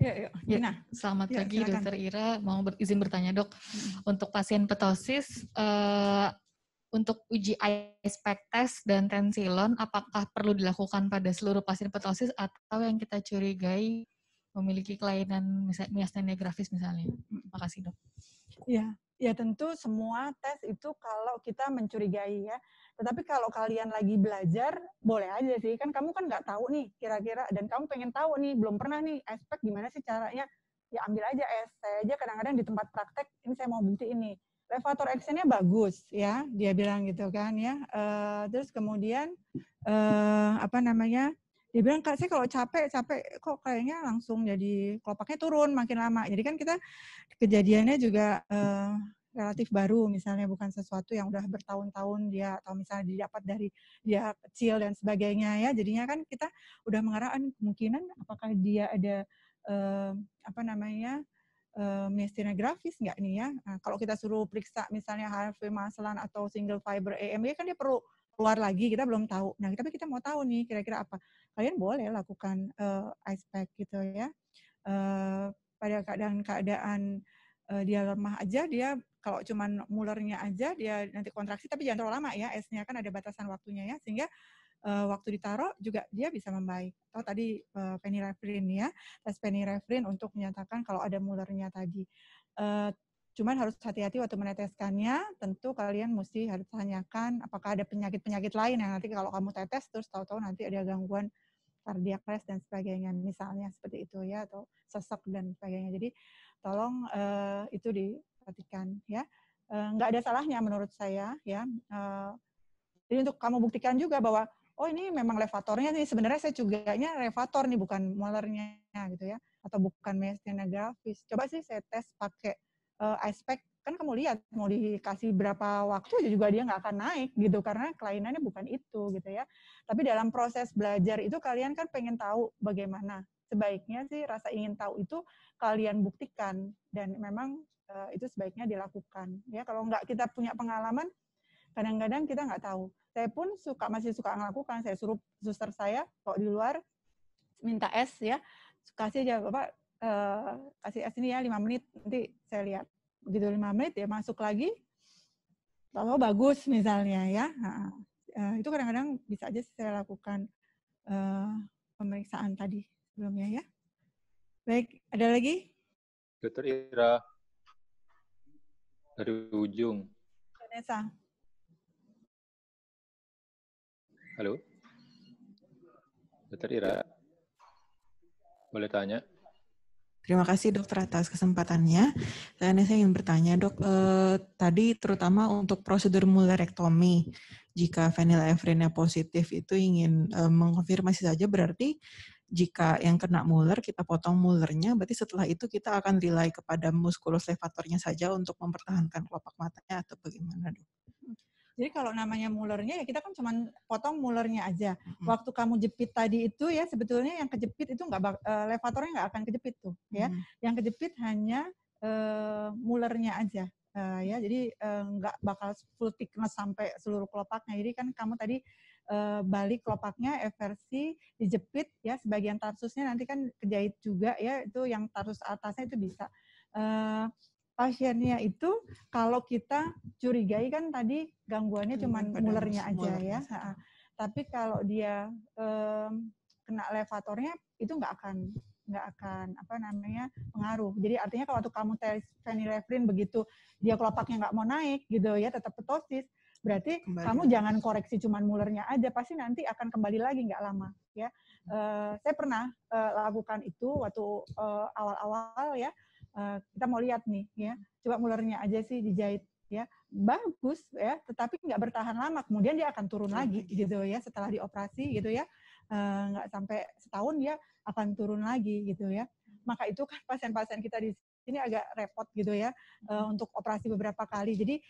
Ya, yuk. ya. ya. selamat ya, pagi silakan. Dokter Ira. Mau ber izin bertanya dok, hmm. untuk pasien petosis, uh, untuk uji ISPEC test dan tensilon apakah perlu dilakukan pada seluruh pasien petosis atau yang kita curigai memiliki kelainan miastenia grafis misalnya. Terima kasih dok. Ya, ya tentu semua tes itu kalau kita mencurigai ya. Tetapi kalau kalian lagi belajar, boleh aja sih. Kan kamu kan nggak tahu nih kira-kira, dan kamu pengen tahu nih, belum pernah nih aspek gimana sih caranya. Ya ambil aja es. Saya aja kadang-kadang di tempat praktek, ini saya mau bukti ini levator actionnya bagus ya dia bilang gitu kan ya uh, terus kemudian uh, apa namanya dia bilang kak saya kalau capek capek kok kayaknya langsung jadi kelopaknya turun makin lama jadi kan kita kejadiannya juga uh, relatif baru misalnya bukan sesuatu yang udah bertahun-tahun dia atau misalnya didapat dari dia kecil dan sebagainya ya jadinya kan kita udah mengarahkan kemungkinan apakah dia ada uh, apa namanya uh, eh, misalnya grafis nggak nih ya? Nah, kalau kita suruh periksa misalnya HRV Maslan atau single fiber EMG kan dia perlu keluar lagi kita belum tahu. Nah, tapi kita mau tahu nih kira-kira apa. Kalian boleh lakukan uh, ice pack gitu ya. Uh, pada keadaan-keadaan uh, dia lemah aja dia kalau cuman mulernya aja dia nanti kontraksi tapi jangan terlalu lama ya esnya kan ada batasan waktunya ya sehingga uh, waktu ditaruh juga dia bisa membaik. Atau tadi uh, penirefrin ya, tes penirefrin untuk menyatakan kalau ada mulernya tadi. Uh, Cuman harus hati-hati waktu meneteskannya, tentu kalian mesti harus tanyakan apakah ada penyakit-penyakit lain yang nanti kalau kamu tetes terus tahu-tahu nanti ada gangguan cardiac arrest dan sebagainya misalnya seperti itu ya atau sesak dan sebagainya. Jadi tolong uh, itu diperhatikan ya. Uh, nggak ada salahnya menurut saya ya. Uh, jadi untuk kamu buktikan juga bahwa oh ini memang levatornya nih sebenarnya saya cuganya levator nih bukan molarnya gitu ya atau bukan mesinnya grafis coba sih saya tes pakai uh, eh, aspek kan kamu lihat mau dikasih berapa waktu juga dia nggak akan naik gitu karena kelainannya bukan itu gitu ya tapi dalam proses belajar itu kalian kan pengen tahu bagaimana sebaiknya sih rasa ingin tahu itu kalian buktikan dan memang uh, itu sebaiknya dilakukan ya kalau nggak kita punya pengalaman kadang-kadang kita nggak tahu saya pun suka masih suka ngelakukan saya suruh suster saya kok di luar minta es ya kasih aja bapak eh, kasih es ini ya lima menit nanti saya lihat begitu lima menit ya masuk lagi kalau oh, bagus misalnya ya nah, itu kadang-kadang bisa aja saya lakukan eh, pemeriksaan tadi sebelumnya ya baik ada lagi Dokter Ira dari ujung Vanessa Halo. Dokter Ira. Boleh tanya? Terima kasih dokter atas kesempatannya. Dan saya ingin bertanya dok, eh, tadi terutama untuk prosedur mulerektomi, jika fenilefrinnya positif itu ingin eh, mengkonfirmasi saja berarti jika yang kena muler kita potong mulernya, berarti setelah itu kita akan rely kepada muskulus levatornya saja untuk mempertahankan kelopak matanya atau bagaimana dok? Jadi kalau namanya mulernya ya kita kan cuma potong mulernya aja. Mm-hmm. Waktu kamu jepit tadi itu ya sebetulnya yang kejepit itu nggak uh, levatornya nggak akan kejepit tuh ya. Mm-hmm. Yang kejepit hanya uh, mulernya aja. Uh, ya jadi nggak uh, bakal full thickness sampai seluruh kelopaknya. Jadi kan kamu tadi uh, balik kelopaknya, eversi, dijepit ya sebagian tarsusnya nanti kan kejahit juga ya itu yang tarsus atasnya itu bisa. Uh, pasiennya itu kalau kita curigai kan tadi gangguannya hmm, cuma mulernya aja mulernya. ya. Ha. Tapi kalau dia um, kena levatornya itu nggak akan nggak akan apa namanya pengaruh. Jadi artinya kalau waktu kamu tes fenilefrin begitu dia kelopaknya nggak mau naik gitu ya tetap petosis berarti kembali. kamu jangan koreksi cuma mulernya aja pasti nanti akan kembali lagi nggak lama ya. Uh, saya pernah uh, lakukan itu waktu eh, awal-awal uh, awal -awal, ya Eh, kita mau lihat nih ya coba mulernya aja sih dijahit ya bagus ya tetapi nggak bertahan lama kemudian dia akan turun lagi gitu ya setelah dioperasi gitu ya eh, nggak sampai setahun dia akan turun lagi gitu ya maka itu kan pasien-pasien kita di sini agak repot gitu ya eh, hmm. untuk operasi beberapa kali jadi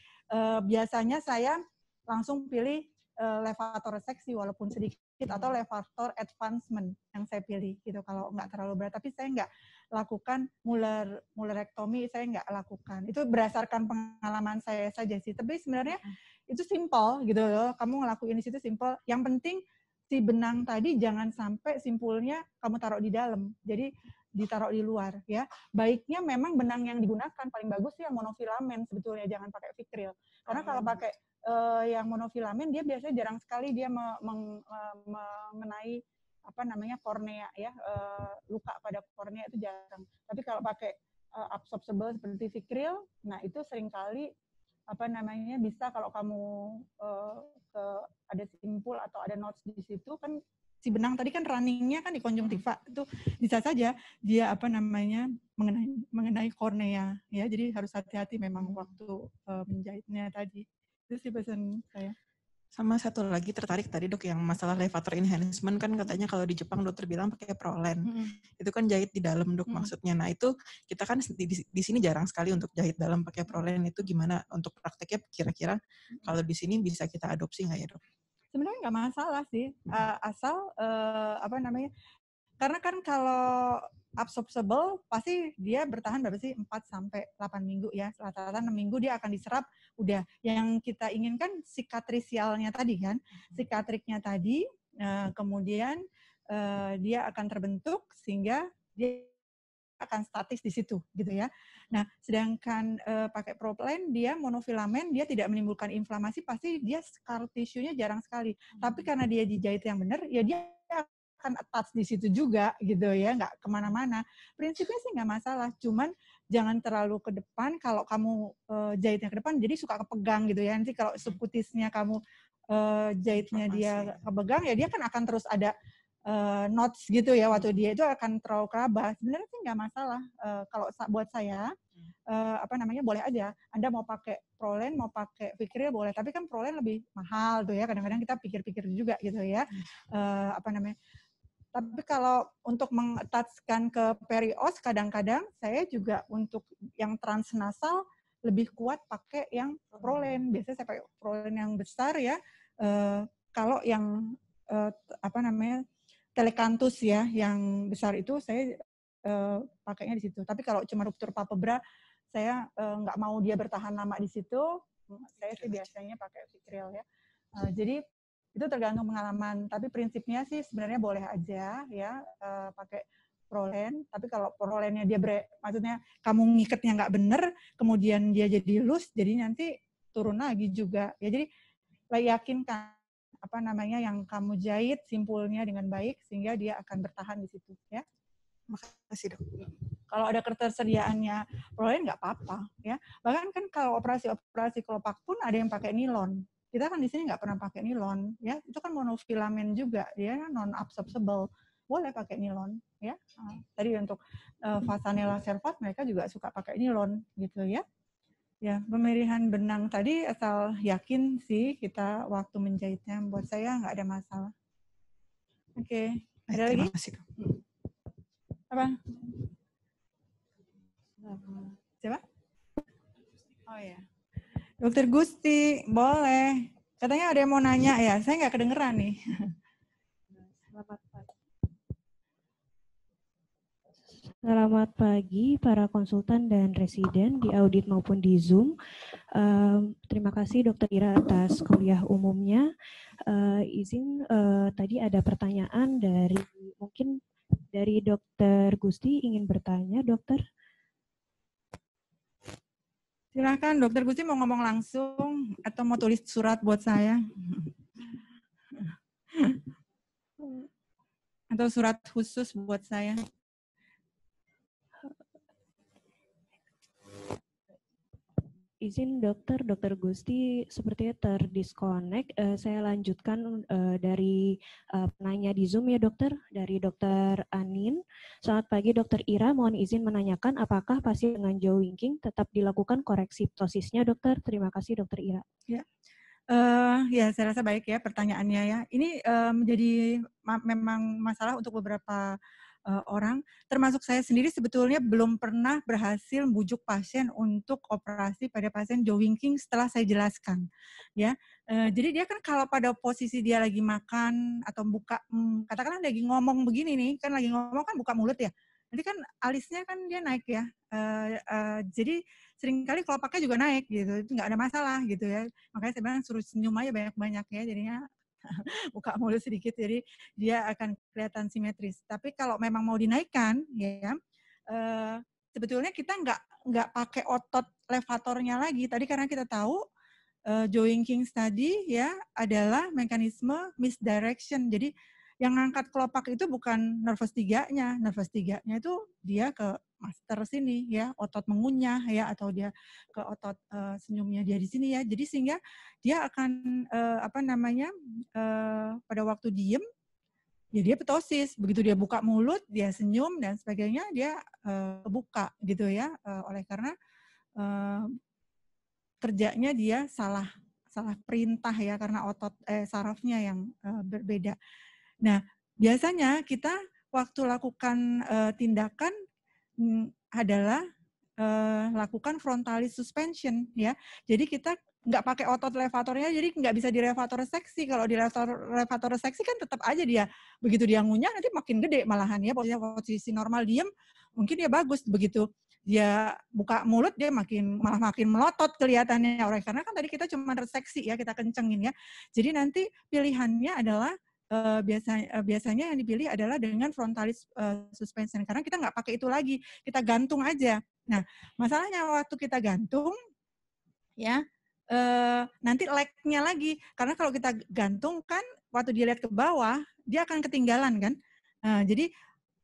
biasanya saya langsung pilih levator seksi walaupun sedikit atau levator advancement yang saya pilih gitu kalau nggak terlalu berat tapi saya nggak lakukan muler mulerektomi saya nggak lakukan itu berdasarkan pengalaman saya saja sih tapi sebenarnya itu simple gitu loh kamu ngelakuin di situ simple yang penting si benang tadi jangan sampai simpulnya kamu taruh di dalam jadi ditaruh di luar ya baiknya memang benang yang digunakan paling bagus sih yang monofilamen sebetulnya jangan pakai fikril karena oh, kalau iya. pakai uh, yang monofilamen dia biasanya jarang sekali dia eh, mengenai apa namanya kornea ya uh, luka pada kornea itu jarang. Tapi kalau pakai uh, eh, absorbable seperti Fikril, nah itu seringkali apa namanya bisa kalau kamu uh, ke ada simpul atau ada notes di situ kan si benang tadi kan runningnya kan di konjungtiva hmm. itu bisa saja dia apa namanya mengenai mengenai kornea ya jadi harus hati-hati memang hmm. waktu uh, menjahitnya tadi itu sih pesan saya. Sama satu lagi tertarik tadi dok yang masalah levator enhancement kan katanya kalau di Jepang dokter bilang pakai prolen. Hmm. Itu kan jahit di dalam dok hmm. maksudnya. Nah itu kita kan di, di sini jarang sekali untuk jahit dalam pakai prolen itu gimana untuk prakteknya kira-kira hmm. kalau di sini bisa kita adopsi nggak ya dok? Sebenarnya nggak masalah sih eh, asal uh, apa namanya karena kan kalau absorbable pasti dia bertahan berapa sih 4 sampai 8 minggu ya. Rata-rata 6 minggu dia akan diserap udah yang kita inginkan sikatrisialnya tadi kan. Hmm. Sikatriknya tadi eh, kemudian eh, dia akan terbentuk sehingga dia akan statis di situ gitu ya. Nah, sedangkan e, pakai proplen dia monofilamen dia tidak menimbulkan inflamasi pasti dia scar tissue-nya jarang sekali. Tapi hmm. karena dia dijahit yang benar ya dia kan atas di situ juga gitu ya, nggak kemana-mana. Prinsipnya sih nggak masalah, cuman jangan terlalu ke depan. Kalau kamu uh, jahitnya ke depan, jadi suka kepegang gitu ya. Nanti kalau hmm. subkutisnya kamu uh, jahitnya dia kepegang, ya dia kan akan terus ada uh, eh, notes gitu ya waktu dia itu akan terlalu kerabat. Sebenarnya sih nggak masalah uh, kalau buat saya uh, apa namanya boleh aja. Anda mau pakai prolen, mau pakai pikirnya boleh. Tapi kan prolen lebih mahal tuh ya. Kadang-kadang kita pikir-pikir juga gitu ya. Uh, apa namanya? Tapi kalau untuk mengetatkan ke perios, kadang-kadang saya juga untuk yang transnasal lebih kuat pakai yang prolen. Hmm. Biasanya saya pakai prolen yang besar ya. E, kalau yang e, apa namanya telekantus ya, yang besar itu saya e, pakainya di situ. Tapi kalau cuma ruptur papebra, saya nggak mau dia bertahan lama di situ. Hmm, saya sih biasanya pakai vitriol ya. jadi itu tergantung pengalaman tapi prinsipnya sih sebenarnya boleh aja ya uh, pakai prolen tapi kalau prolennya dia bre, maksudnya kamu ngiketnya nggak bener kemudian dia jadi lus jadi nanti turun lagi juga ya jadi yakinkan apa namanya yang kamu jahit simpulnya dengan baik sehingga dia akan bertahan di situ ya makasih dok kalau ada ketersediaannya prolen nggak apa-apa ya bahkan kan kalau operasi operasi kelopak pun ada yang pakai nilon kita kan di sini nggak pernah pakai nilon, ya. Itu kan monofilamen juga, dia ya, non absorbable. Boleh pakai nilon, ya. Ah, tadi untuk uh, eh, Fasanella servat mereka juga suka pakai nilon, gitu ya. Ya, pemilihan benang tadi asal yakin sih kita waktu menjahitnya. Buat saya nggak ada masalah. Oke, okay. ada Terima lagi? Kasih. Apa? Siapa? Oh ya. Dokter Gusti, boleh. Katanya ada yang mau nanya ya, saya nggak kedengeran nih. Selamat pagi. Selamat pagi para konsultan dan residen di audit maupun di Zoom. terima kasih Dokter Ira atas kuliah umumnya. Eh, izin eh, tadi ada pertanyaan dari mungkin dari Dokter Gusti ingin bertanya, Dokter. Silakan dokter Gusti mau ngomong langsung atau mau tulis surat buat saya. atau surat khusus buat saya. Izin dokter, dokter Gusti sepertinya terdisconnect. Uh, saya lanjutkan uh, dari uh, penanya di Zoom ya dokter, dari dokter Anin. Selamat pagi dokter Ira, mohon izin menanyakan apakah pasien dengan Joe Winking tetap dilakukan koreksi ptosisnya dokter? Terima kasih dokter Ira. Ya. Uh, ya, saya rasa baik ya pertanyaannya ya. Ini uh, menjadi ma memang masalah untuk beberapa uh, orang, termasuk saya sendiri sebetulnya belum pernah berhasil bujuk pasien untuk operasi pada pasien Joe Winking setelah saya jelaskan, ya. Uh, jadi dia kan kalau pada posisi dia lagi makan atau buka, hmm, katakanlah lagi ngomong begini nih, kan lagi ngomong kan buka mulut ya. Nanti kan alisnya kan dia naik ya. Uh, uh, jadi seringkali kelopaknya juga naik gitu, itu nggak ada masalah gitu ya. Makanya saya bilang suruh senyum aja banyak-banyak ya, jadinya (laughs) buka mulut sedikit jadi dia akan kelihatan simetris. Tapi kalau memang mau dinaikkan ya uh, sebetulnya kita nggak nggak pakai otot levatornya lagi. Tadi karena kita tahu uh, eh, Joe King tadi ya adalah mekanisme misdirection. Jadi yang ngangkat kelopak itu bukan nervous tiganya, nervous tiganya itu dia ke master sini ya, otot mengunyah ya atau dia ke otot uh, senyumnya dia di sini ya. Jadi sehingga dia akan uh, apa namanya uh, pada waktu diem ya dia petosis. Begitu dia buka mulut, dia senyum dan sebagainya dia uh, buka gitu ya uh, oleh karena uh, kerjanya dia salah salah perintah ya karena otot eh sarafnya yang uh, berbeda. Nah, biasanya kita waktu lakukan e, tindakan m, mm, adalah e, lakukan frontalis suspension ya. Jadi kita nggak pakai otot levatornya jadi nggak bisa di seksi kalau di levator seksi kan tetap aja dia begitu dia ngunyah nanti makin gede malahan ya posisi, posisi normal diem mungkin ya bagus begitu dia buka mulut dia makin malah makin melotot kelihatannya orang karena kan tadi kita cuma reseksi ya kita kencengin ya jadi nanti pilihannya adalah Eh, biasanya uh, eh, biasanya yang dipilih adalah dengan frontalis uh, suspension karena kita nggak pakai itu lagi kita gantung aja nah masalahnya waktu kita gantung ya uh, nanti lagnya lagi karena kalau kita gantung kan waktu dia ke bawah dia akan ketinggalan kan uh, jadi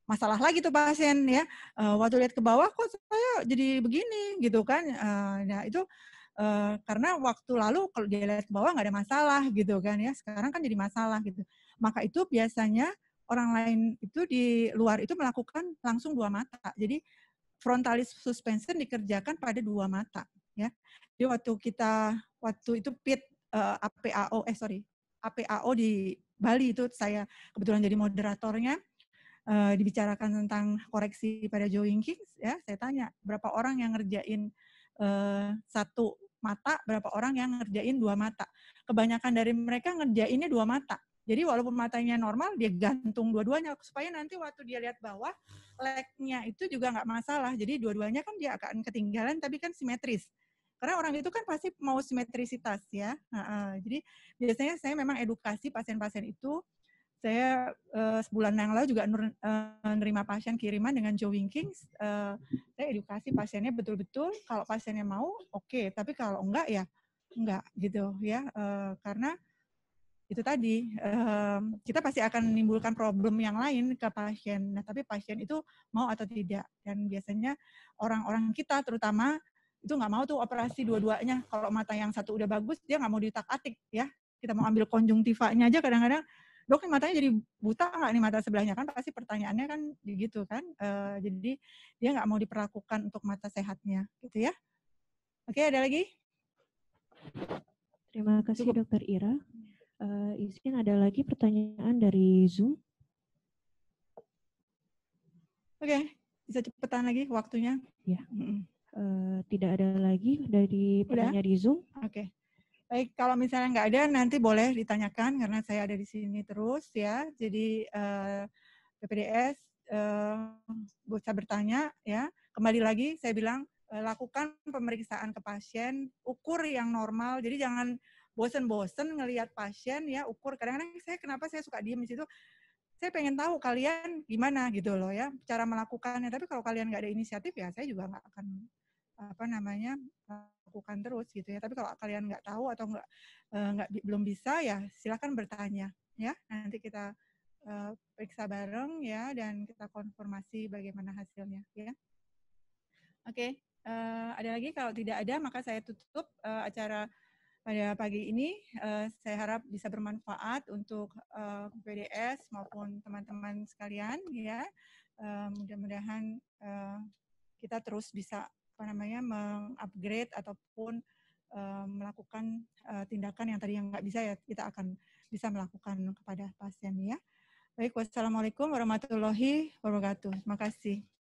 masalah lagi tuh pasien ya uh, waktu lihat ke bawah kok saya jadi begini gitu kan uh, nah itu Uh, karena waktu lalu kalau dia lihat ke bawah nggak ada masalah gitu kan ya sekarang kan jadi masalah gitu maka itu biasanya orang lain itu di luar itu melakukan langsung dua mata. Jadi frontalis suspension dikerjakan pada dua mata ya. Jadi waktu kita waktu itu PIT uh, eh, APAO eh sorry APAO di Bali itu saya kebetulan jadi moderatornya uh, dibicarakan tentang koreksi pada Joe Kings ya saya tanya berapa orang yang ngerjain uh, satu mata berapa orang yang ngerjain dua mata kebanyakan dari mereka ngerjainnya dua mata jadi walaupun matanya normal, dia gantung dua-duanya supaya nanti waktu dia lihat bawah, legnya itu juga nggak masalah. Jadi dua-duanya kan dia akan ketinggalan, tapi kan simetris. Karena orang itu kan pasti mau simetrisitas ya. jadi biasanya saya memang edukasi pasien-pasien itu. Saya eh, sebulan yang lalu juga nur, eh, nerima pasien kiriman dengan Joe Winkings. Eh, saya edukasi pasiennya betul-betul. Kalau pasiennya mau, oke. Okay. Tapi kalau enggak ya enggak gitu ya. Uh, karena itu tadi um, kita pasti akan menimbulkan problem yang lain ke pasien. Nah, tapi pasien itu mau atau tidak. Dan biasanya orang-orang kita terutama itu nggak mau tuh operasi dua-duanya. Kalau mata yang satu udah bagus, dia nggak mau ditak atik ya. Kita mau ambil konjungtivanya aja kadang-kadang dok ini matanya jadi buta nggak nih mata sebelahnya kan pasti pertanyaannya kan begitu kan uh, jadi dia nggak mau diperlakukan untuk mata sehatnya gitu ya oke ada lagi terima kasih Cukup. dokter Ira Uh, izin ada lagi pertanyaan dari Zoom. Oke, okay. bisa cepetan lagi waktunya. Ya. Mm -mm. Uh, tidak ada lagi dari pertanyaan di Zoom. Oke. Okay. Baik, kalau misalnya nggak ada nanti boleh ditanyakan karena saya ada di sini terus ya. Jadi uh, eh, PPDS uh, bisa bertanya ya. Kembali lagi saya bilang uh, lakukan pemeriksaan ke pasien, ukur yang normal. Jadi jangan bosen-bosen ngelihat pasien ya ukur kadang-kadang saya kenapa saya suka diem di situ saya pengen tahu kalian gimana gitu loh ya cara melakukannya tapi kalau kalian nggak ada inisiatif ya saya juga nggak akan apa namanya lakukan terus gitu ya tapi kalau kalian nggak tahu atau nggak eh, nggak belum bisa ya silahkan bertanya ya nanti kita uh, periksa bareng ya dan kita konfirmasi bagaimana hasilnya ya oke okay. uh, eh, ada lagi kalau tidak ada maka saya tutup uh, acara pada pagi ini. Uh, saya harap bisa bermanfaat untuk uh, eh, BDS maupun teman-teman sekalian ya. Uh, mudah-mudahan uh, kita terus bisa apa namanya mengupgrade ataupun uh, melakukan uh, tindakan yang tadi yang nggak bisa ya kita akan bisa melakukan kepada pasien ya. Baik, wassalamualaikum warahmatullahi wabarakatuh. Terima kasih.